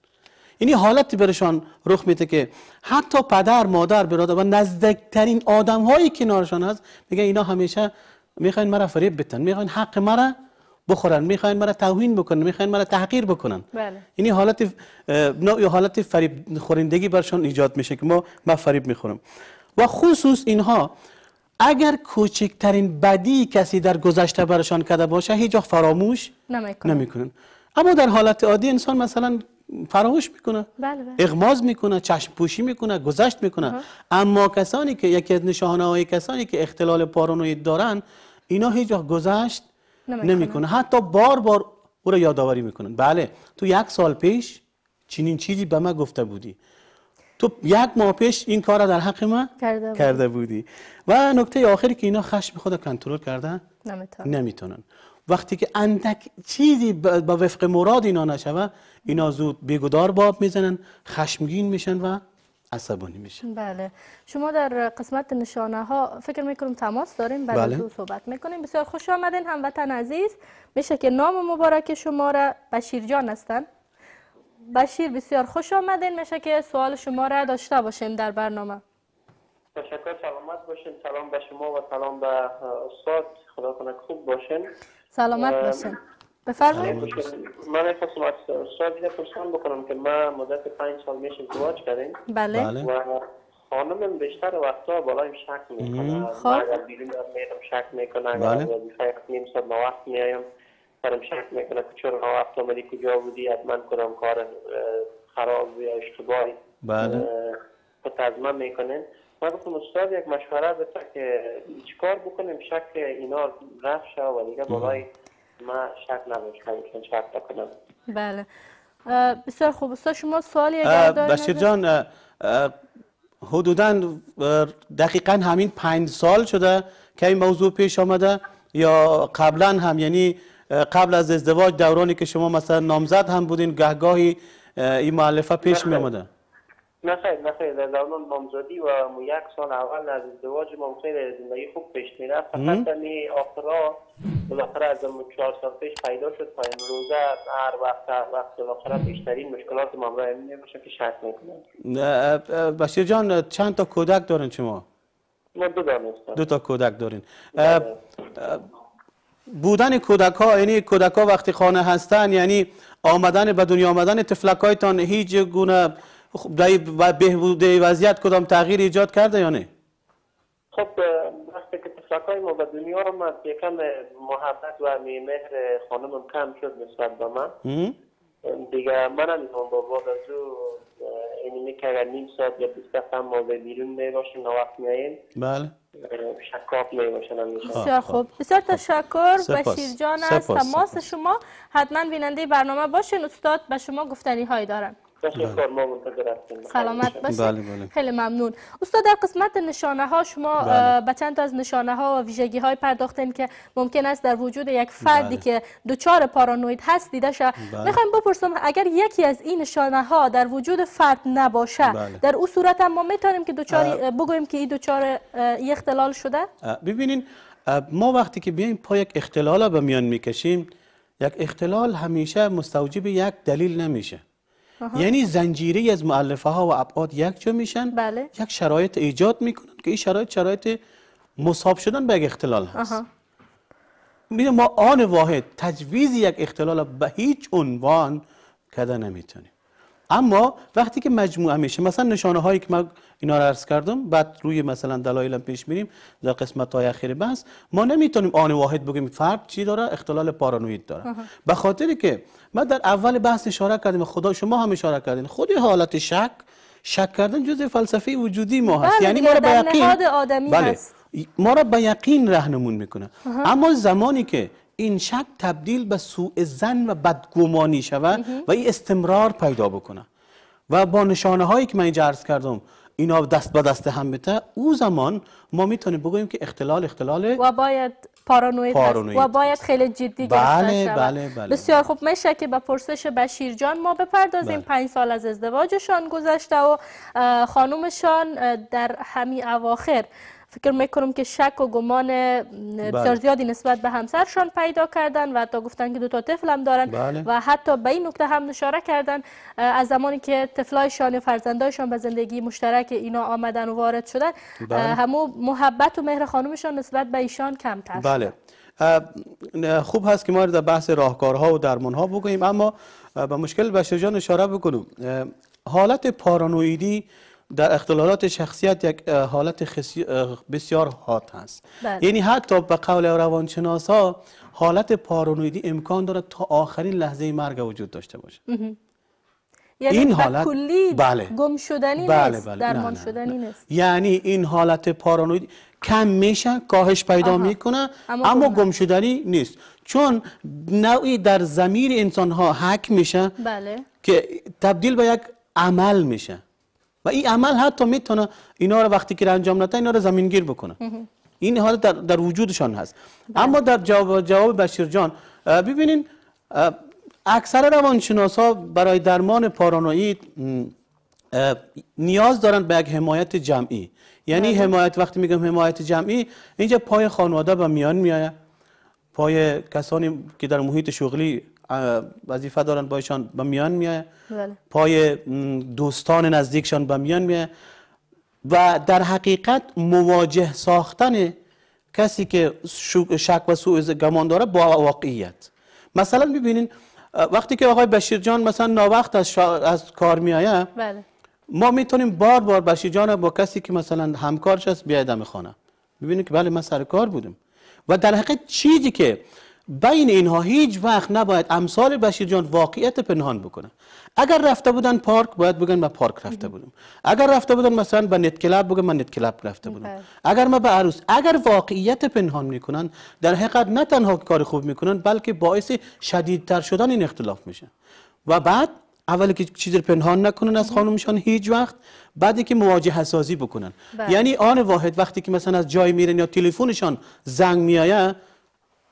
یعنی حالتی برشان رخ میده که حتی پدر مادر برادر و نزدیکترین آدم هایی کنارشان هست میگن اینا همیشه میخواین مرا فریب بتن میخواین حق مرا بخورن میخواین مرا توهین بکنن میخواین مرا تحقیر بکنن بله. یعنی حالت یا حالت فریب خورندگی برشان ایجاد میشه که ما ما فریب میخورم و خصوص اینها اگر کوچکترین بدی کسی در گذشته برشان کرده باشه هیچ فراموش نمیکنن اما در حالت عادی انسان مثلا فراموش میکنه بله،, بله اغماز میکنه چشم پوشی میکنه گذشت میکنه اما کسانی که یکی از نشانه های کسانی که اختلال پارانوید دارن اینا هیچ وقت گذشت نمیکنه حتی بار بار او را یادآوری میکنن بله تو یک سال پیش چنین چیزی به من گفته بودی تو یک ماه پیش این کار را در حق من کرده, بودی و نکته آخری که اینا خشم خود کنترل کرده نمیتونن وقتی که اندک چیزی با وفق مراد اینا نشوه اینا زود بیگدار باب میزنن خشمگین میشن و عصبانی میشن بله شما در قسمت نشانه ها فکر میکنم تماس داریم بعد بله. صحبت میکنیم بسیار خوش آمدین هموطن عزیز میشه که نام مبارک شما را بشیر جان هستن بشیر بسیار خوش آمدین میشه که سوال شما را داشته باشیم در برنامه تشکر سلامت باشین سلام به شما و سلام به استاد خدا کنه خوب باشین سلامت باشین بفرمایید من یک از استاد یه پرسان بکنم که ما مدت پنج سال میشه ازدواج کردیم بله, بله. و خانم بیشتر وقتا بالایم شک میکنه خب اگر بیرون بله. میرم شک میکنه اگر وظیفه نیم ساعت ما وقت میایم برم شک میکنه که چرا وقت آمدی کجا بودی من کنم کار خراب یا اشتباهی بله خود از من ما گفتم استاد یک مشوره بده که چیکار بکنیم شک اینا رفت شد و دیگه بالای ما شک نباشه شک بکنم بله بسیار خوب استاد شما سوالی اگر دارید بشیر جان حدودا دقیقا همین پنج سال شده که این موضوع پیش آمده یا قبلا هم یعنی قبل از ازدواج دورانی که شما مثلا نامزد هم بودین گهگاهی این معلفه پیش بله. می آمده نخیر نخیر در زمان بامزادی و مو یک سال اول از ازدواج ما خیلی زندگی خوب پیش رفت. فقط در می آخرا بالاخره از چهار سال پیش پیدا شد تا روزه هر وقت هر وقت بالاخره بیشترین مشکلات ما را امنی باشه که شرط نه بشیر جان چند تا کودک دارین شما؟ ما دو تا دو تا کودک دارین بله. بودن کودک ها یعنی کودک ها وقتی خانه هستن یعنی آمدن به دنیا آمدن تفلک هیچ گونه خب به بهبود وضعیت کدام تغییر ایجاد کرده یا نه خب وقتی که تفلک ما به دنیا آمد یکم محبت و مهر خانمم کم شد نسبت با من دیگه من هم با بعد از او اینمی که نیم ساعت یا بیست هم ما به بیرون می باشیم وقت میاییم بله شکاف می بسیار خوب بسیار خب. تشکر بشیر جان از تماس شما حتما بیننده برنامه باشین استاد به شما گفتنی های دارم. بله. سلامت بله، بله. خیلی ممنون استاد در قسمت نشانه ها شما بله. به چند تا از نشانه ها و ویژگی های پرداختین که ممکن است در وجود یک فردی که دوچار پارانوید هست دیده شه میخوایم بپرسم اگر یکی از این نشانه ها در وجود فرد نباشه در او صورت هم ما میتونیم که دوچار بگویم که این دوچار اختلال شده ببینین ما وقتی که بیایم پای یک اختلال به میان میکشیم یک اختلال همیشه مستوجب یک دلیل نمیشه یعنی زنجیری از معلفه ها و ابعاد یکجا میشن بله. یک شرایط ایجاد میکنن که این شرایط شرایط مصاب شدن به یک اختلال هست میده ما آن واحد تجویز یک اختلال به هیچ عنوان کده نمیتونیم اما وقتی که مجموعه میشه مثلا نشانه هایی که من اینا رو عرض کردم بعد روی مثلا دلایل پیش میریم در قسمت های اخیر بس ما نمیتونیم آن واحد بگیم فرد چی داره اختلال پارانوید داره به خاطر که ما در اول بحث اشاره کردیم خدا شما هم اشاره کردین خود حالت شک شک کردن جزء فلسفه وجودی ما هست بله یعنی بله. ما رو به یقین آدمی ما را به یقین رهنمون میکنه اما زمانی که این شک تبدیل به سوء زن و بدگمانی شود و این استمرار پیدا بکنه و با نشانه هایی که من اینجا عرض کردم اینا دست به دست هم بته او زمان ما میتونیم بگوییم که اختلال اختلال و باید پارانوید, و باید خیلی جدی بله،, بله, بله, بله, بله بسیار خوب میشه که به پرسش بشیر جان ما بپردازیم بله. پنج سال از ازدواجشان گذشته و خانومشان در همین اواخر فکر میکنم که شک و گمان بله. بسیار زیادی نسبت به همسرشان پیدا کردن و حتی گفتن که دو تا طفل هم دارن بله. و حتی به این نکته هم نشاره کردن از زمانی که طفلایشان و فرزندایشان به زندگی مشترک اینا آمدن و وارد شدن بله. همو محبت و مهر خانومشان نسبت به ایشان کمتر بله خوب هست که ما در بحث راهکارها و درمانها بگوییم اما به مشکل بشر جان اشاره بکنم حالت پارانویدی در اختلالات شخصیت یک حالت بسیار حاد هست بله. یعنی حتی به قول روانشناس ها حالت پارانویدی امکان داره تا آخرین لحظه مرگ وجود داشته باشه یعنی این حالت کلی بله. گم شدنی بله، نیست بله. درمان شدنی نیست یعنی این حالت پارانوید کم میشه کاهش پیدا میکنه اما, اما گم شدنی نیست چون نوعی در زمیر انسان ها حک میشه که تبدیل به یک عمل میشه و این عمل حتی میتونه اینا رو وقتی که انجام نده اینا رو زمینگیر بکنه این حالت در, در وجودشان هست بله. اما در جواب, جواب بشیر جان ببینین اکثر ها برای درمان پارانوید نیاز دارن به یک حمایت جمعی یعنی بله. حمایت وقتی میگم حمایت جمعی اینجا پای خانواده به میان میآید پای کسانی که در محیط شغلی وظیفه دارن با به میان میایه بله. پای دوستان نزدیکشان به میان میایه و در حقیقت مواجه ساختن کسی که شک و سوء گمان داره با واقعیت مثلا ببینین وقتی که آقای بشیر جان مثلا ناوقت از, از کار میایه بله. ما میتونیم بار بار بشیر جان با کسی که مثلا همکارش است بیاد دم خانه ببینید که بله من سر کار بودم و در حقیقت چیزی که بین اینها هیچ وقت نباید امثال بشیر جان واقعیت پنهان بکنن اگر رفته بودن پارک باید بگن من پارک رفته بودم اگر رفته بودن مثلا به نت کلاب بگن من نت کلاب رفته بودم بله. اگر من به عروس اگر واقعیت پنهان میکنن در حقیقت نه تنها کار خوب میکنن بلکه باعث شدیدتر شدن این اختلاف میشه و بعد اول که چیزی پنهان نکنن از خانمشان هیچ وقت بعدی که مواجه سازی بکنن بله. یعنی آن واحد وقتی که مثلا از جای میرن یا تلفنشان زنگ میایه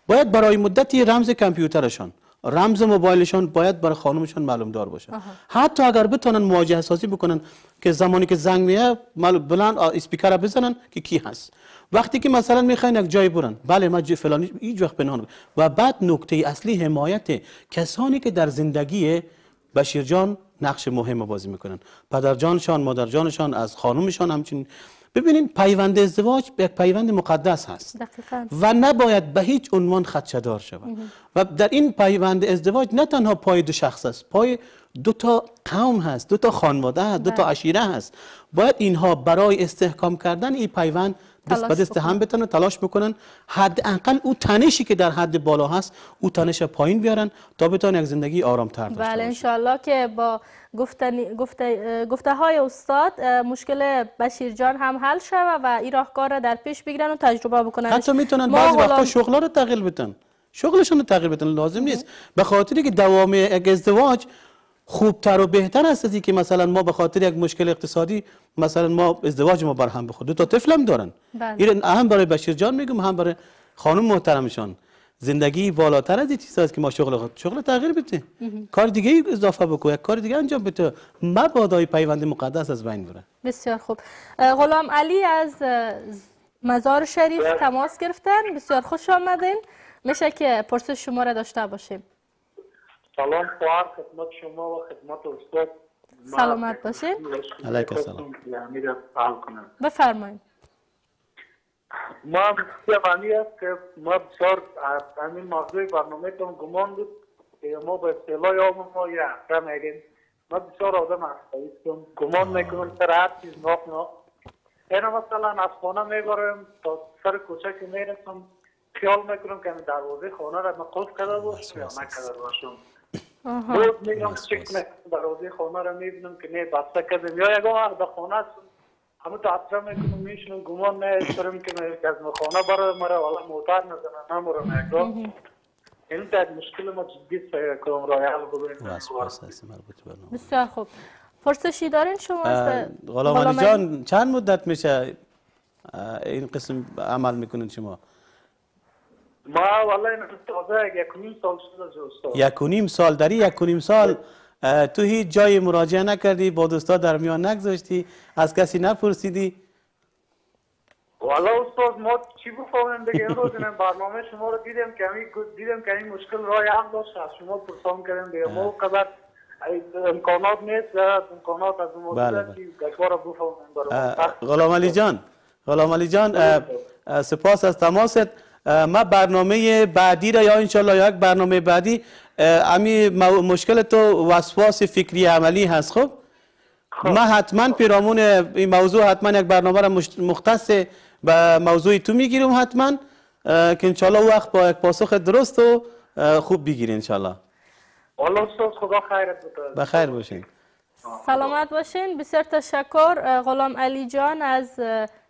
باید برای مدتی رمز کامپیوترشان رمز موبایلشان باید برای خانمشان معلوم دار باشه حتی اگر بتونن مواجهه سازی بکنن که زمانی که زنگ میه بلند اسپیکر بزنن که کی هست وقتی که مثلا میخواین یک جای برن بله ما فلانی هیچ وقت پنهان و بعد نکته اصلی حمایت کسانی که در زندگی بشیر جان نقش مهم بازی میکنن پدر جانشان مادر جانشان از خانومشان همچنین ببینید پیوند ازدواج یک پیوند مقدس هست و نباید به هیچ عنوان خدشدار شود و در این پیوند ازدواج نه تنها پای دو شخص است پای دو تا قوم هست دو تا خانواده هست دو تا بله. عشیره هست باید اینها برای استحکام کردن این پیوند به دست هم بتنن تلاش بکنن انقل او تنشی که در حد بالا هست او تنش پایین بیارن تا بتونن یک زندگی آرام تر داشته بله انشالله که با گفته, گفته های استاد مشکل بشیر جان هم حل شود و این راهکار را در پیش بگیرن و تجربه بکنن حتی میتونن بعضی وقتا شغلا رو تغییر بدن شغلشون رو تغییر بدن لازم نیست به خاطری که دوامه یک ازدواج خوبتر و بهتر است از که مثلا ما به خاطر یک مشکل اقتصادی مثلا ما ازدواج ما بر هم بخوره دو تا طفلم دارن بله. این اهم برای بشیر جان میگم هم برای خانم محترمشان زندگی بالاتر از این است که ما شغل خود شغل تغییر بده کار دیگه اضافه بکو یک کار دیگه انجام بده ما مبادای پیوند مقدس از بین بره بسیار خوب غلام علی از مزار شریف بله. تماس گرفتن بسیار خوش آمدین میشه که پرسش شما را داشته باشیم سلام خواهر خدمت شما و خدمت استاد سلامت باشید علیکم سلام بفرمایید ما یه معنی است که ما بسیار از همین موضوع برنامه تون گمان بود که ما به اصطلاح عام ما یه هفته میگیم ما بسیار آدم عصبی گمان میکنم سر هر چیز اینا مثلا از خانه میبرم تا سر کوچه که میرسم خیال میکنم که دروازه خانه را من قفل کرده باشم یا نکرده باشم بود میگم چک میکنم روزی خانه رو میبینم که نه بسته کردم یا یک وقت در خانه هستم همه تعطره میکنم میشنم گمان سرم که یک از خانه برای مرا والا موتر نزدیک نمورم یک این تا مشکل ما جدی که کنم رو حل بگیرم بسیار خوب فرصتی دارین شما غلامانی جان چند مدت میشه این قسم عمل میکنین شما ما والله تازه یک و نیم سال شده یک و نیم سال داری یک و نیم سال تو هیچ جای مراجعه نکردی با دوستا در میان نگذاشتی از کسی نپرسیدی والا استاد ما چی بفهمیم دیگه امروز این برنامه شما رو دیدم که دیدم که این مشکل رای هم داشت شما پرسان کردم دیگه ما قدر امکانات نیست امکانات از اون رو بفهمم بفهمیم غلام علی جان غلام علی جان سپاس از تماست ما برنامه بعدی را یا انشالله یک برنامه بعدی امی مشکل تو وسواس فکری عملی هست خب؟, خب ما حتما پیرامون این موضوع حتما یک برنامه را مختص به موضوع تو میگیریم حتما که انشالله وقت با یک پاسخ درست و خوب بگیری انشالله الله خدا خیرت بده بخیر باشین سلامت باشین بسیار تشکر غلام علی جان از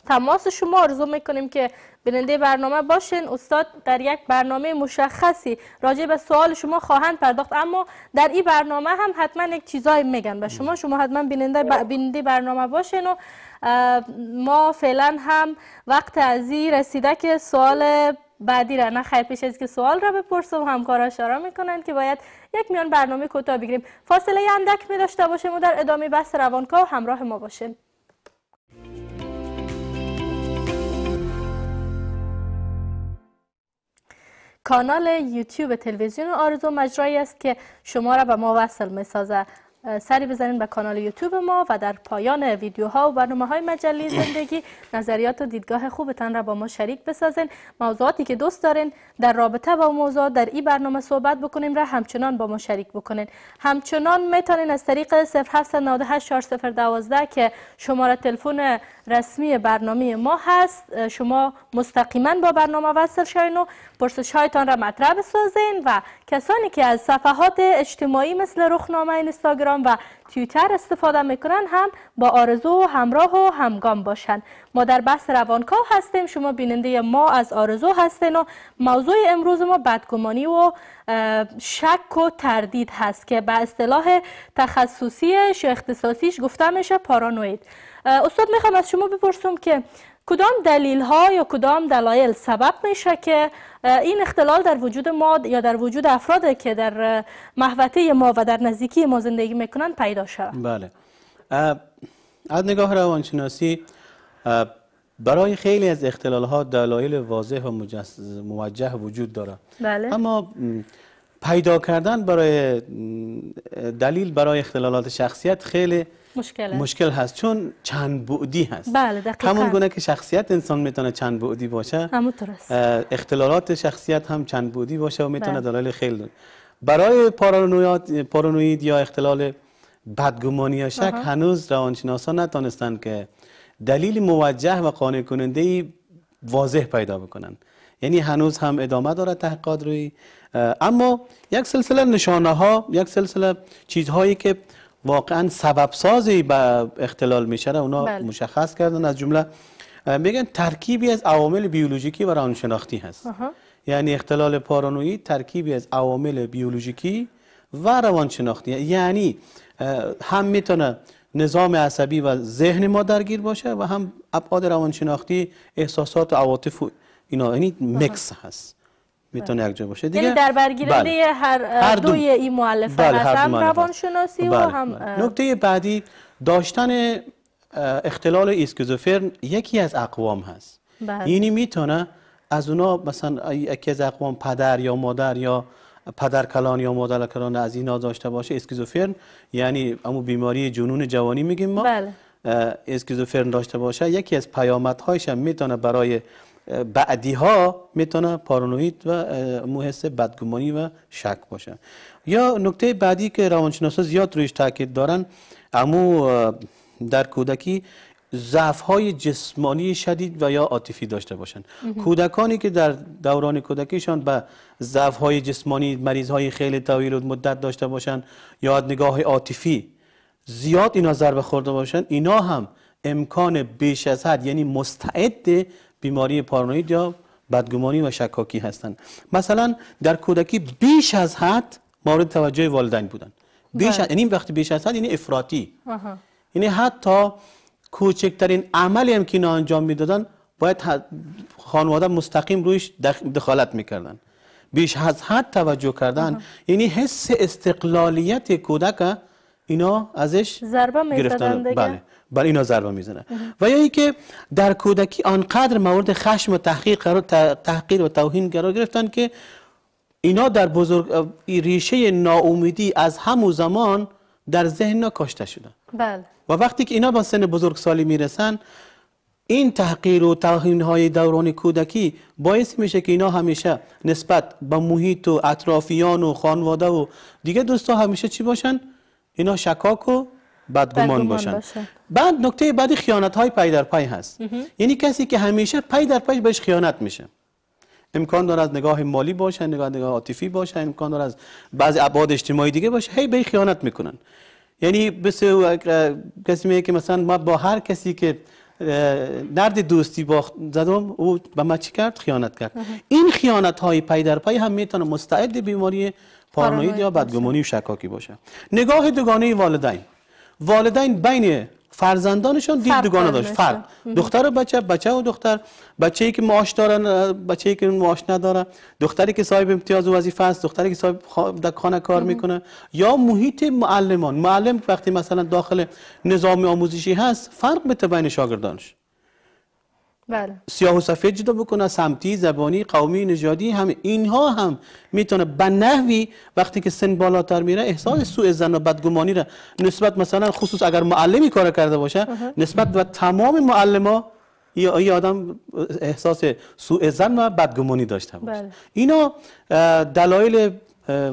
تماس شما آرزو میکنیم که بیننده برنامه باشین استاد در یک برنامه مشخصی راجع به سوال شما خواهند پرداخت اما در این برنامه هم حتما یک چیزایی میگن به شما شما حتما بیننده, بیننده برنامه باشین و ما فعلا هم وقت ازی رسیده که سوال بعدی را نخیر پیش از که سوال را بپرسم همکارا اشاره میکنن که باید یک میان برنامه کوتاه بگیریم فاصله اندک می داشته باشیم و در ادامه بحث روانکاو همراه ما باشین کانال یوتیوب تلویزیون آرزو مجرایی است که شما را به ما وصل می سازه سری بزنین به کانال یوتیوب ما و در پایان ویدیوها و برنامه های مجلی زندگی نظریات و دیدگاه خوبتان را با ما شریک بسازین موضوعاتی که دوست دارین در رابطه با موضوع در این برنامه صحبت بکنیم را همچنان با ما شریک بکنین همچنان میتونین از طریق 07984012 که شماره تلفن رسمی برنامه ما هست شما مستقیما با برنامه وصل شوین و پرسش هایتان را مطرح بسازین و کسانی که از صفحات اجتماعی مثل رخنامه اینستاگرام و توییتر استفاده میکنن هم با آرزو همراه و همگام باشن ما در بحث روانکاو هستیم شما بیننده ما از آرزو هستین و موضوع امروز ما بدگمانی و شک و تردید هست که به اصطلاح تخصصی یا اختصاصیش گفته میشه پارانوید استاد میخوام از شما بپرسم که کدام دلیل ها یا کدام دلایل سبب میشه که این اختلال در وجود ما یا در وجود افراد که در محوطه ما و در نزدیکی ما زندگی میکنن پیدا شود بله از نگاه روانشناسی برای خیلی از اختلال ها دلایل واضح و موجه وجود داره بله. اما پیدا کردن برای دلیل برای اختلالات شخصیت خیلی مشکل هست. مشکل هست چون چند بعدی هست بله همون گونه که شخصیت انسان میتونه چند بعدی باشه است. اختلالات شخصیت هم چند بعدی باشه و میتونه بله. دلایل خیلی برای پارانوید یا اختلال بدگمانی یا شک آها. هنوز روانشناسان نتونستن که دلیل موجه و قانع کننده واضح پیدا بکنن یعنی هنوز هم ادامه داره تحقیقات روی اما یک سلسله نشانه ها یک سلسله چیزهایی که واقعا سبب سازی به اختلال میشه اونا بله. مشخص کردن از جمله میگن ترکیبی از عوامل بیولوژیکی و روانشناختی هست یعنی اختلال پارانویی ترکیبی از عوامل بیولوژیکی و روانشناختی یعنی هم میتونه نظام عصبی و ذهن ما درگیر باشه و هم ابعاد روانشناختی احساسات و عواطف اینا یعنی مکس هست میتونه بله. یک جا باشه یعنی دیگه در برگیرنده بله. هر, دوی این مؤلفه بله هست روانشناسی و بله. هم نکته بعدی داشتن اختلال اسکیزوفرن یکی از اقوام هست یعنی میتونه از اونا مثلا یکی از اقوام پدر یا مادر یا پدر کلان یا مادر کلان از اینا داشته باشه اسکیزوفرن یعنی اما بیماری جنون جوانی میگیم ما اسکیزوفرن داشته باشه یکی از پیامدهایش هم میتونه برای بعدی ها میتونه پارانوید و محس حس بدگمانی و شک باشه یا نکته بعدی که روانشناسا زیاد رویش تاکید دارن امو در کودکی ضعف های جسمانی شدید و یا عاطفی داشته باشند کودکانی که در دوران کودکیشان به ضعف های جسمانی مریض های خیلی طویل و مدت داشته باشند یا نگاه عاطفی زیاد اینا ضربه خورده باشند اینا هم امکان بیش از حد یعنی مستعد بیماری پارانوید یا بدگمانی و شکاکی هستند مثلا در کودکی بیش از حد مورد توجه والدین بودن بیش بله. از... یعنی وقتی بیش از حد یعنی افراطی یعنی حتی کوچکترین عملی هم که اینا انجام میدادن باید خانواده مستقیم رویش دخالت میکردن بیش از حد توجه کردن یعنی حس استقلالیت کودک اینا ازش ضربه میزدن بله بله اینا ضربه میزنه و یا اینکه در کودکی آنقدر مورد خشم و تحقیر تحقیر و توهین قرار گرفتن که اینا در بزرگ ریشه ناامیدی از همو زمان در ذهن کاشته شدن بله و وقتی که اینا با سن بزرگسالی میرسن این تحقیر و توهین های دوران کودکی باعث میشه که اینا همیشه نسبت به محیط و اطرافیان و خانواده و دیگه دوستا همیشه چی باشن اینا شکاک و بدگمان باشن بعد نکته بعدی خیانت های پای در پای هست یعنی کسی که همیشه پای در پای بهش خیانت میشه امکان داره از نگاه مالی باشه نگاه نگاه عاطفی باشه امکان داره از بعضی ابعاد اجتماعی دیگه باشه هی به خیانت میکنن یعنی بس کسی میگه که مثلا ما با هر کسی که نرد دوستی باخت زدم او به ما چی کرد خیانت کرد این خیانت های پی در پای هم میتونه مستعد بیماری پارانوید یا بدگمانی و شکاکی باشه. نگاه دوگانه والدین والدین بین فرزندانشان دید دوگانه داشت فرق دختر و بچه بچه و دختر بچه‌ای که معاش داره بچه‌ای که معاش نداره دختری که صاحب امتیاز و وظیفه است دختری که صاحب در خانه کار میکنه یا محیط معلمان معلم وقتی مثلا داخل نظام آموزشی هست فرق بته بین شاگردانش بله. سیاه و سفید جدا بکنه سمتی زبانی قومی نژادی هم اینها هم میتونه به نحوی وقتی که سن بالاتر میره احساس سوء زن و بدگمانی را نسبت مثلا خصوص اگر معلمی کار کرده باشه نسبت به تمام معلم یا ای آدم احساس سوء زن و بدگمانی داشته باشه بله. اینا دلایل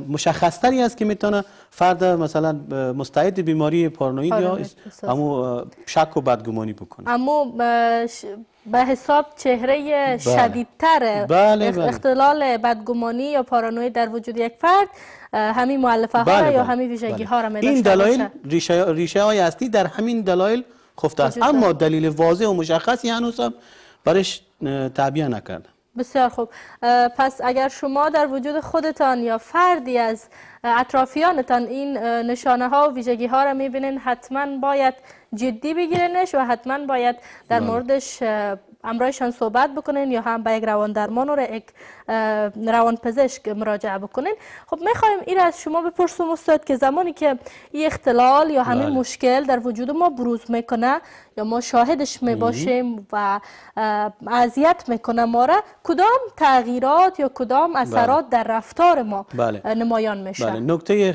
مشخصتری است که میتونه فرد مثلا مستعد بیماری پارانوید یا امو شک و بدگمانی بکنه اما به حساب چهره شدیدتر بله. بله، بله. اختلال بدگمانی یا پارانوی در وجود یک فرد همین معلفه ها بله یا همین ویژگی ها را می این دلایل ریشه, های هستی در همین دلایل خفته است اما دلیل واضح و مشخصی هنوز هم برش تعبیه نکردم بسیار خوب پس اگر شما در وجود خودتان یا فردی از اطرافیانتان این نشانه ها و ویژگی ها را میبینین حتما باید جدی بگیرنش و حتما باید در بله. موردش امرایشان صحبت بکنین یا هم به یک روان درمان رو یک روان پزشک مراجعه بکنین خب میخوایم این از شما بپرسم استاد که زمانی که این اختلال یا همین بله. مشکل در وجود ما بروز میکنه یا ما شاهدش میباشیم و اذیت میکنه ما را کدام تغییرات یا کدام بله. اثرات در رفتار ما نمایان میشه نکته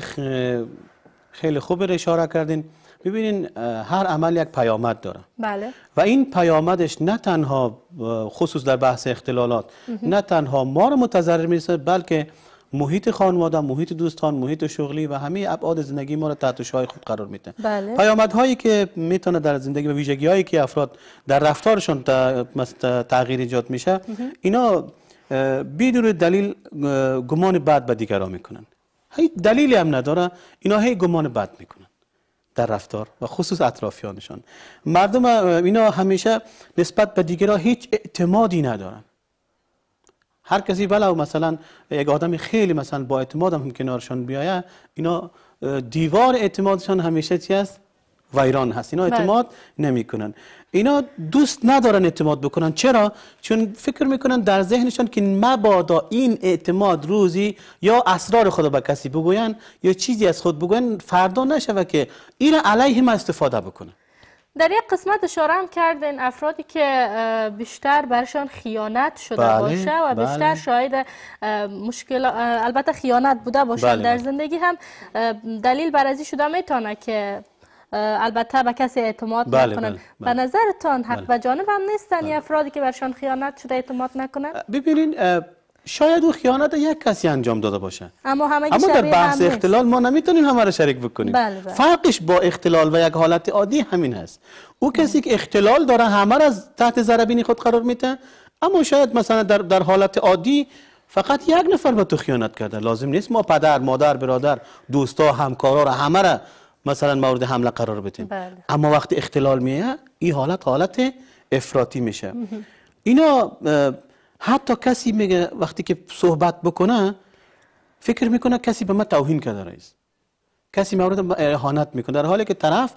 خیلی خوب اشاره کردین ببینین هر عمل یک پیامد داره بله. و این پیامدش نه تنها خصوص در بحث اختلالات نه تنها ما رو متضرر میرسه بلکه محیط خانواده محیط دوستان محیط شغلی و همه ابعاد زندگی ما رو تحت شای خود قرار میده بله. پیامدهایی که میتونه در زندگی و ویژگی هایی که افراد در رفتارشون تغییر ایجاد میشه اینا بدون دلیل گمان بد به دیگران میکنن هیچ دلیلی هم نداره اینا هی گمان بد میکنن در رفتار و خصوص اطرافیانشان مردم اینا همیشه نسبت به دیگرها هیچ اعتمادی ندارن هر کسی ولو مثلا یک آدم خیلی مثلا با اعتماد هم کنارشان بیایه اینا دیوار اعتمادشان همیشه چی است و ایران هست اینا بله. اعتماد نمیکنن اینا دوست ندارن اعتماد بکنن چرا چون فکر میکنن در ذهنشان که مبادا این اعتماد روزی یا اسرار خدا به کسی بگوین یا چیزی از خود بگوین فردا نشوه که این علیه ما استفاده بکنن در یک قسمت اشاره هم کردین افرادی که بیشتر برشان خیانت شده بله، باشه و بله. بیشتر بله. شاید مشکل البته خیانت بوده باشه بله، در زندگی هم دلیل برازی شده میتونه که البته به کسی اعتماد بله نکنن بله بله به نظرتان حق بله. و جانب هم نیستن بله. افرادی که برشان خیانت شده اعتماد نکنن ببینین شاید او خیانت یک کسی انجام داده باشه اما اما در بحث اختلال ما نمیتونیم همه را شریک بکنیم بله،, بله فرقش با اختلال و یک حالت عادی همین هست او بله. کسی که اختلال داره همه را تحت ضربین خود قرار میده اما شاید مثلا در, در حالت عادی فقط یک نفر به تو خیانت کرده لازم نیست ما پدر مادر برادر دوستا همکارا را همه را مثلا مورد حمله قرار بتیم بله. اما وقتی اختلال میه این حالت حالت افراتی میشه اینا حتی کسی میگه وقتی که صحبت بکنه فکر میکنه کسی به من توهین کرده رئیس کسی مورد اهانت میکنه در حالی که طرف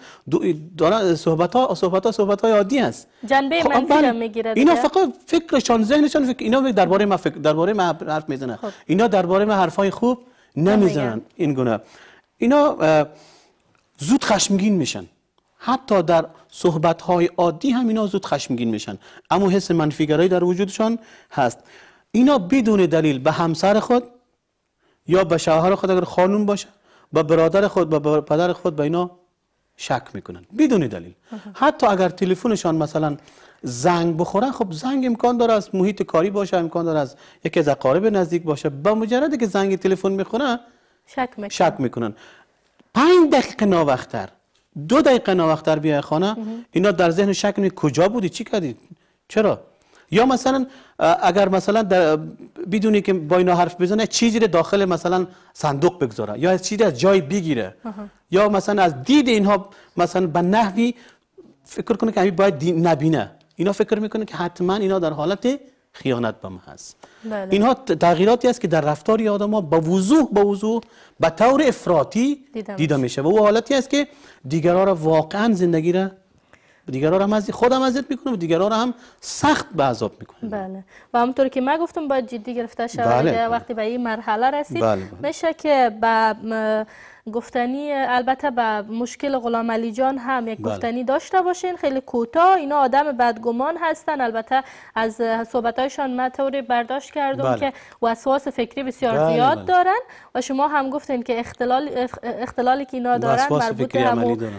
داره صحبت ها صحبت ها صحبت های عادی است جنبه خب منفی بله. میگیره اینا فقط فکرشان ذهنشان فکر اینا درباره ما فکر درباره ما حرف میزنن خب. اینا درباره ما حرفای خوب نمیزنن این گونه اینا زود خشمگین میشن حتی در صحبت های عادی هم اینا زود خشمگین میشن اما حس منفیگرایی در وجودشان هست اینا بدون دلیل به همسر خود یا به شوهر خود اگر خانم باشه به برادر خود به پدر خود به اینا شک میکنن بدون دلیل حتی اگر تلفنشان مثلا زنگ بخورن خب زنگ امکان داره از محیط کاری باشه امکان داره از یکی از اقارب نزدیک باشه با مجرد که زنگ تلفن میخونه شک میکنن. شک میکنن پنج دقیقه ناوختر دو دقیقه ناوختر بیای خانه اینا در ذهن شک کجا بودی چی کردی چرا یا مثلا اگر مثلا بدونی که با اینا حرف بزنه چیزی داخل مثلا صندوق بگذاره یا چیزی از جای بگیره یا مثلا از دید اینها مثلا به نحوی فکر کنه که باید نبینه اینا فکر میکنه که حتما اینا در حالت خیانت به ما هست بله. اینها تغییراتی است که در رفتار آدم با وضوح با وضوح به طور افراطی دیده میشه و او حالتی است که دیگران را واقعا زندگی را دیگران را هم از خودم ازت میکنه و دیگران را هم سخت به عذاب میکنه بله و همونطور که من گفتم باید جدی گرفته شود بله، بله. وقتی به این مرحله رسید میشه بله، که به گفتنی البته به مشکل غلام علی جان هم یک بله. گفتنی داشته باشین خیلی کوتاه اینا آدم بدگمان هستن البته از صحبتایشان من طور برداشت کردم بله. که وسواس فکری بسیار بله، زیاد دارن و شما هم گفتین که اختلال اختلالی که اینا دارن مربوط به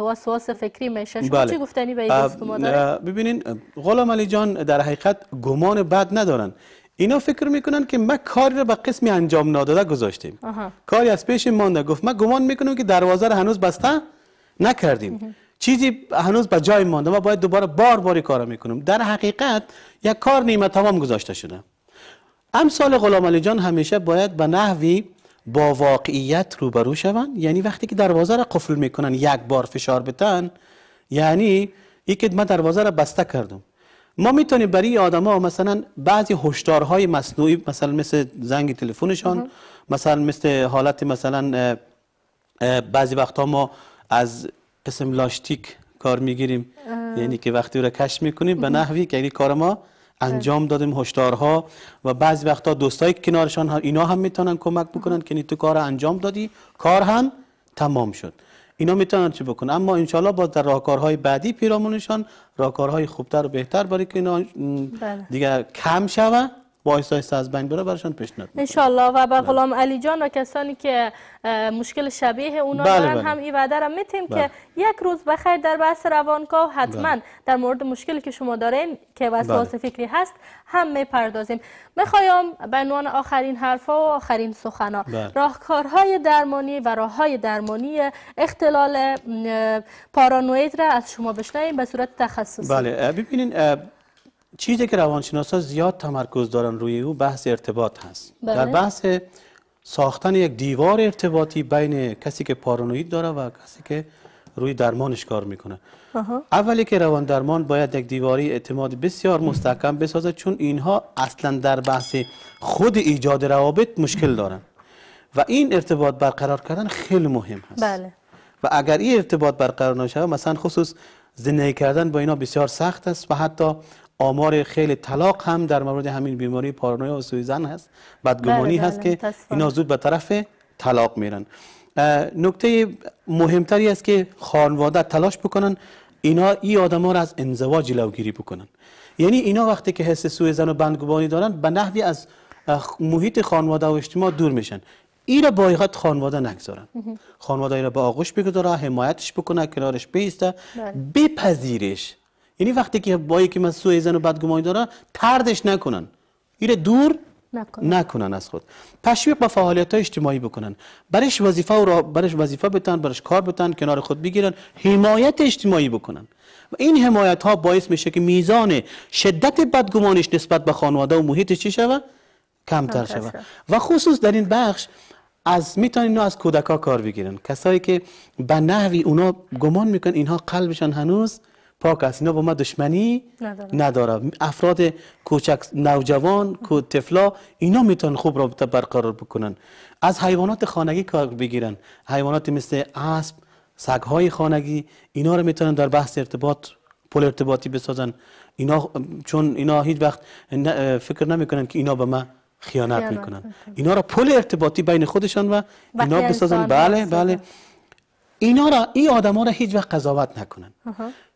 وسواس فکری میشه شما چی گفتنی به این ما دارن ببینین غلام علی جان در حقیقت گمان بد ندارن اینا فکر میکنن که ما کاری رو به قسمی انجام نداده گذاشتیم کاری از پیش مانده گفت ما گمان میکنم که دروازه رو هنوز بسته نکردیم چیزی هنوز به جای مانده ما باید دوباره بار باری کار میکنم در حقیقت یک کار نیمه تمام گذاشته شده امثال غلام علی جان همیشه باید به نحوی با واقعیت روبرو شوند یعنی وقتی که دروازه را قفل میکنن یک بار فشار بتن یعنی یکی من دروازه را بسته کردم ما میتونیم برای آدما مثلا بعضی هشدارهای مصنوعی مثلا مثل زنگ تلفنشان مثلا مثل حالت مثلا بعضی وقتها ما از قسم لاشتیک کار میگیریم یعنی که وقتی را کش میکنیم به نحوی که یعنی کار ما انجام دادیم هشدارها و بعضی وقتا دوستای کنارشان اینا هم میتونن کمک بکنن که تو کار انجام دادی کار هم تمام شد اینا میتونن چی بکنن اما انشالله با در راهکارهای بعدی پیرامونشان راهکارهای خوبتر و بهتر برای که اینا بله. دیگه کم شوه با های از بین بره برشان پیشنهاد انشالله و به بله. غلام علی جان و کسانی که مشکل شبیه اونا بله،, بله هم این وعده را میتیم بله. که یک روز بخیر در بحث روانکاو بله. حتما در مورد مشکلی که شما دارین که وسواس فکری هست هم میپردازیم میخوایم به عنوان آخرین حرفا و آخرین سخنا راهکارهای درمانی و راههای درمانی اختلال پارانوید را از شما بشنویم به صورت تخصصی بله ببینین چیزی که روانشناسا زیاد تمرکز دارن روی او بحث ارتباط هست در بله. بحث ساختن یک دیوار ارتباطی بین کسی که پارانوید داره و کسی که روی درمانش کار میکنه اولی که روان درمان باید یک دیواری اعتماد بسیار مستحکم بسازه چون اینها اصلا در بحث خود ایجاد روابط مشکل دارن و این ارتباط برقرار کردن خیلی مهم هست بله. و اگر این ارتباط برقرار نشه مثلا خصوص زندگی کردن با اینا بسیار سخت است و حتی آمار خیلی طلاق هم در مورد همین بیماری پارانویا و زن هست بدگمانی بله، هست بله، که اینا زود به طرف طلاق میرن نکته مهمتری است که خانواده تلاش بکنن اینا ای ها را از انزوا جلوگیری بکنن یعنی اینا وقتی که حس سوی زن و بندگمانی دارن به نحوی از محیط خانواده و اجتماع دور میشن این را بایغت خانواده نگذارن خانواده ای را به آغوش بگذاره حمایتش بکنه کنارش بیسته بله. بپذیرش یعنی وقتی که با که من سوء زن و بدگمانی داره تردش نکنن ایره دور نکنن. از خود تشویق با فعالیت های اجتماعی بکنن برش وظیفه را برش وظیفه بتن برش کار بتن کنار خود بگیرن حمایت اجتماعی بکنن و این حمایت ها باعث میشه که میزان شدت بدگمانیش نسبت به خانواده و محیطش چی شوه کمتر شوه و خصوص در این بخش از میتونن از از کودکا کار بگیرن کسایی که به نحوی اونا گمان میکنن اینها قلبشان هنوز پاک است اینا با ما دشمنی نداره, افراد کوچک نوجوان کو تفلا اینا میتونن خوب رابطه برقرار بکنن از حیوانات خانگی کار بگیرن حیوانات مثل اسب سگهای خانگی اینا رو میتونن در بحث ارتباط پل ارتباطی بسازن اینا چون اینا هیچ وقت فکر نمیکنن که اینا به ما خیانت, میکنن اینا را پل ارتباطی بین خودشان و اینا بسازن بله بله اینا را این آدما را هیچ وقت قضاوت نکنن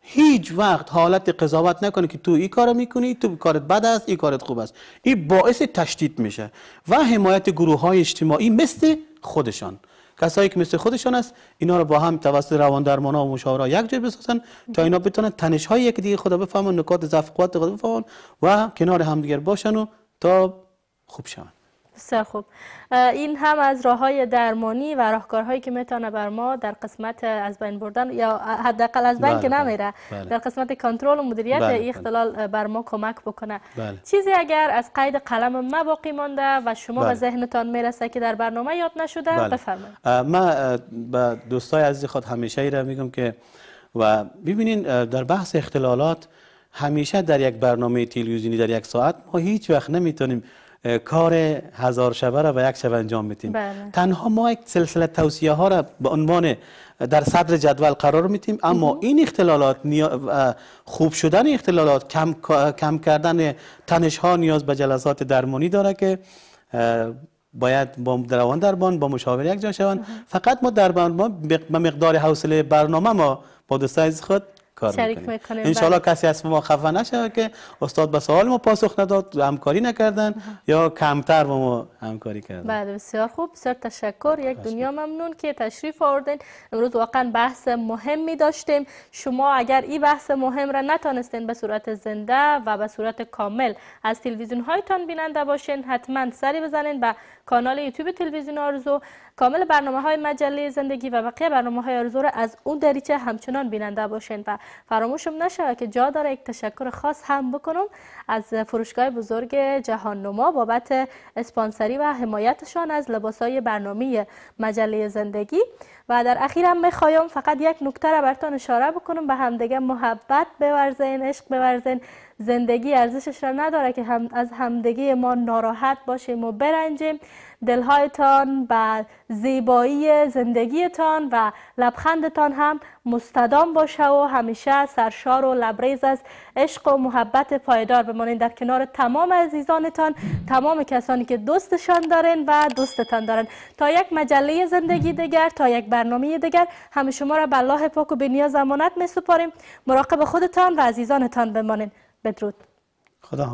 هیچ وقت حالت قضاوت نکنه که تو این کارو میکنی تو کارت بد است این کارت خوب است این باعث تشدید میشه و حمایت گروه های اجتماعی مثل خودشان کسایی که مثل خودشان است اینا رو با هم توسط روان ها و مشاورا یک جای بسازن تا اینا بتونن تنش های یک دیگه خدا بفهمن نکات ضعف قوت خدا بفهمن و کنار همدیگر باشن و تا خوب شوند بسیار خب، این هم از راه های درمانی و راهکارهایی که میتونه بر ما در قسمت از بین بردن یا حداقل از بین بله که بله، نمیره بله. در قسمت کنترل و مدیریت بله, بله. اختلال بر ما کمک بکنه چیزی اگر از قید قلم ما باقی مانده و شما به ذهنتان میرسه که در برنامه یاد نشده بفرمایید من به دوستای عزیز خود همیشه ای را میگم که و ببینین در بحث اختلالات همیشه در یک برنامه تلویزیونی در یک ساعت ما هیچ وقت نمیتونیم کار هزار شبه را و یک شبه انجام میتیم بله. تنها ما یک سلسله توصیه ها را به عنوان در صدر جدول قرار میتیم اما این اختلالات خوب شدن اختلالات کم, کم کردن تنش ها نیاز به جلسات درمانی داره که باید با روان دربان با مشاور یک جا شوند فقط ما دربان ما مقدار حوصله برنامه ما با دوستان خود کار میکنیم انشالله بله. کسی از ما خفه نشه که استاد به سوال ما پاسخ نداد همکاری نکردن یا کمتر با ما همکاری کردن بله بسیار خوب بسیار تشکر یک دنیا ممنون که تشریف آوردین امروز واقعا بحث مهمی داشتیم شما اگر این بحث مهم را نتانستین به صورت زنده و به صورت کامل از تلویزیون هایتان بیننده باشین حتما سری بزنین به کانال یوتیوب تلویزیون آرزو کامل برنامه های مجله زندگی و بقیه برنامه های آرزو از اون دریچه همچنان بیننده باشین و فراموشم نشه که جا داره یک تشکر خاص هم بکنم از فروشگاه بزرگ جهان نما بابت اسپانسری و حمایتشان از لباس های برنامه مجله زندگی و در اخیرم میخوایم فقط یک نکته را برتان اشاره بکنم به همدیگه محبت بورزین عشق بورزین زندگی ارزشش را نداره که هم از همدگی ما ناراحت باشیم و برنجیم دلهایتان و زیبایی زندگیتان و لبخندتان هم مستدام باشه و همیشه سرشار و لبریز از عشق و محبت پایدار بمانین در کنار تمام عزیزانتان تمام کسانی که دوستشان دارن و دوستتان دارن تا یک مجله زندگی دیگر تا یک برنامه دیگر همه شما را به الله پاک و به نیاز امانت می سپاریم مراقب خودتان و عزیزانتان بمانین بدرود خدا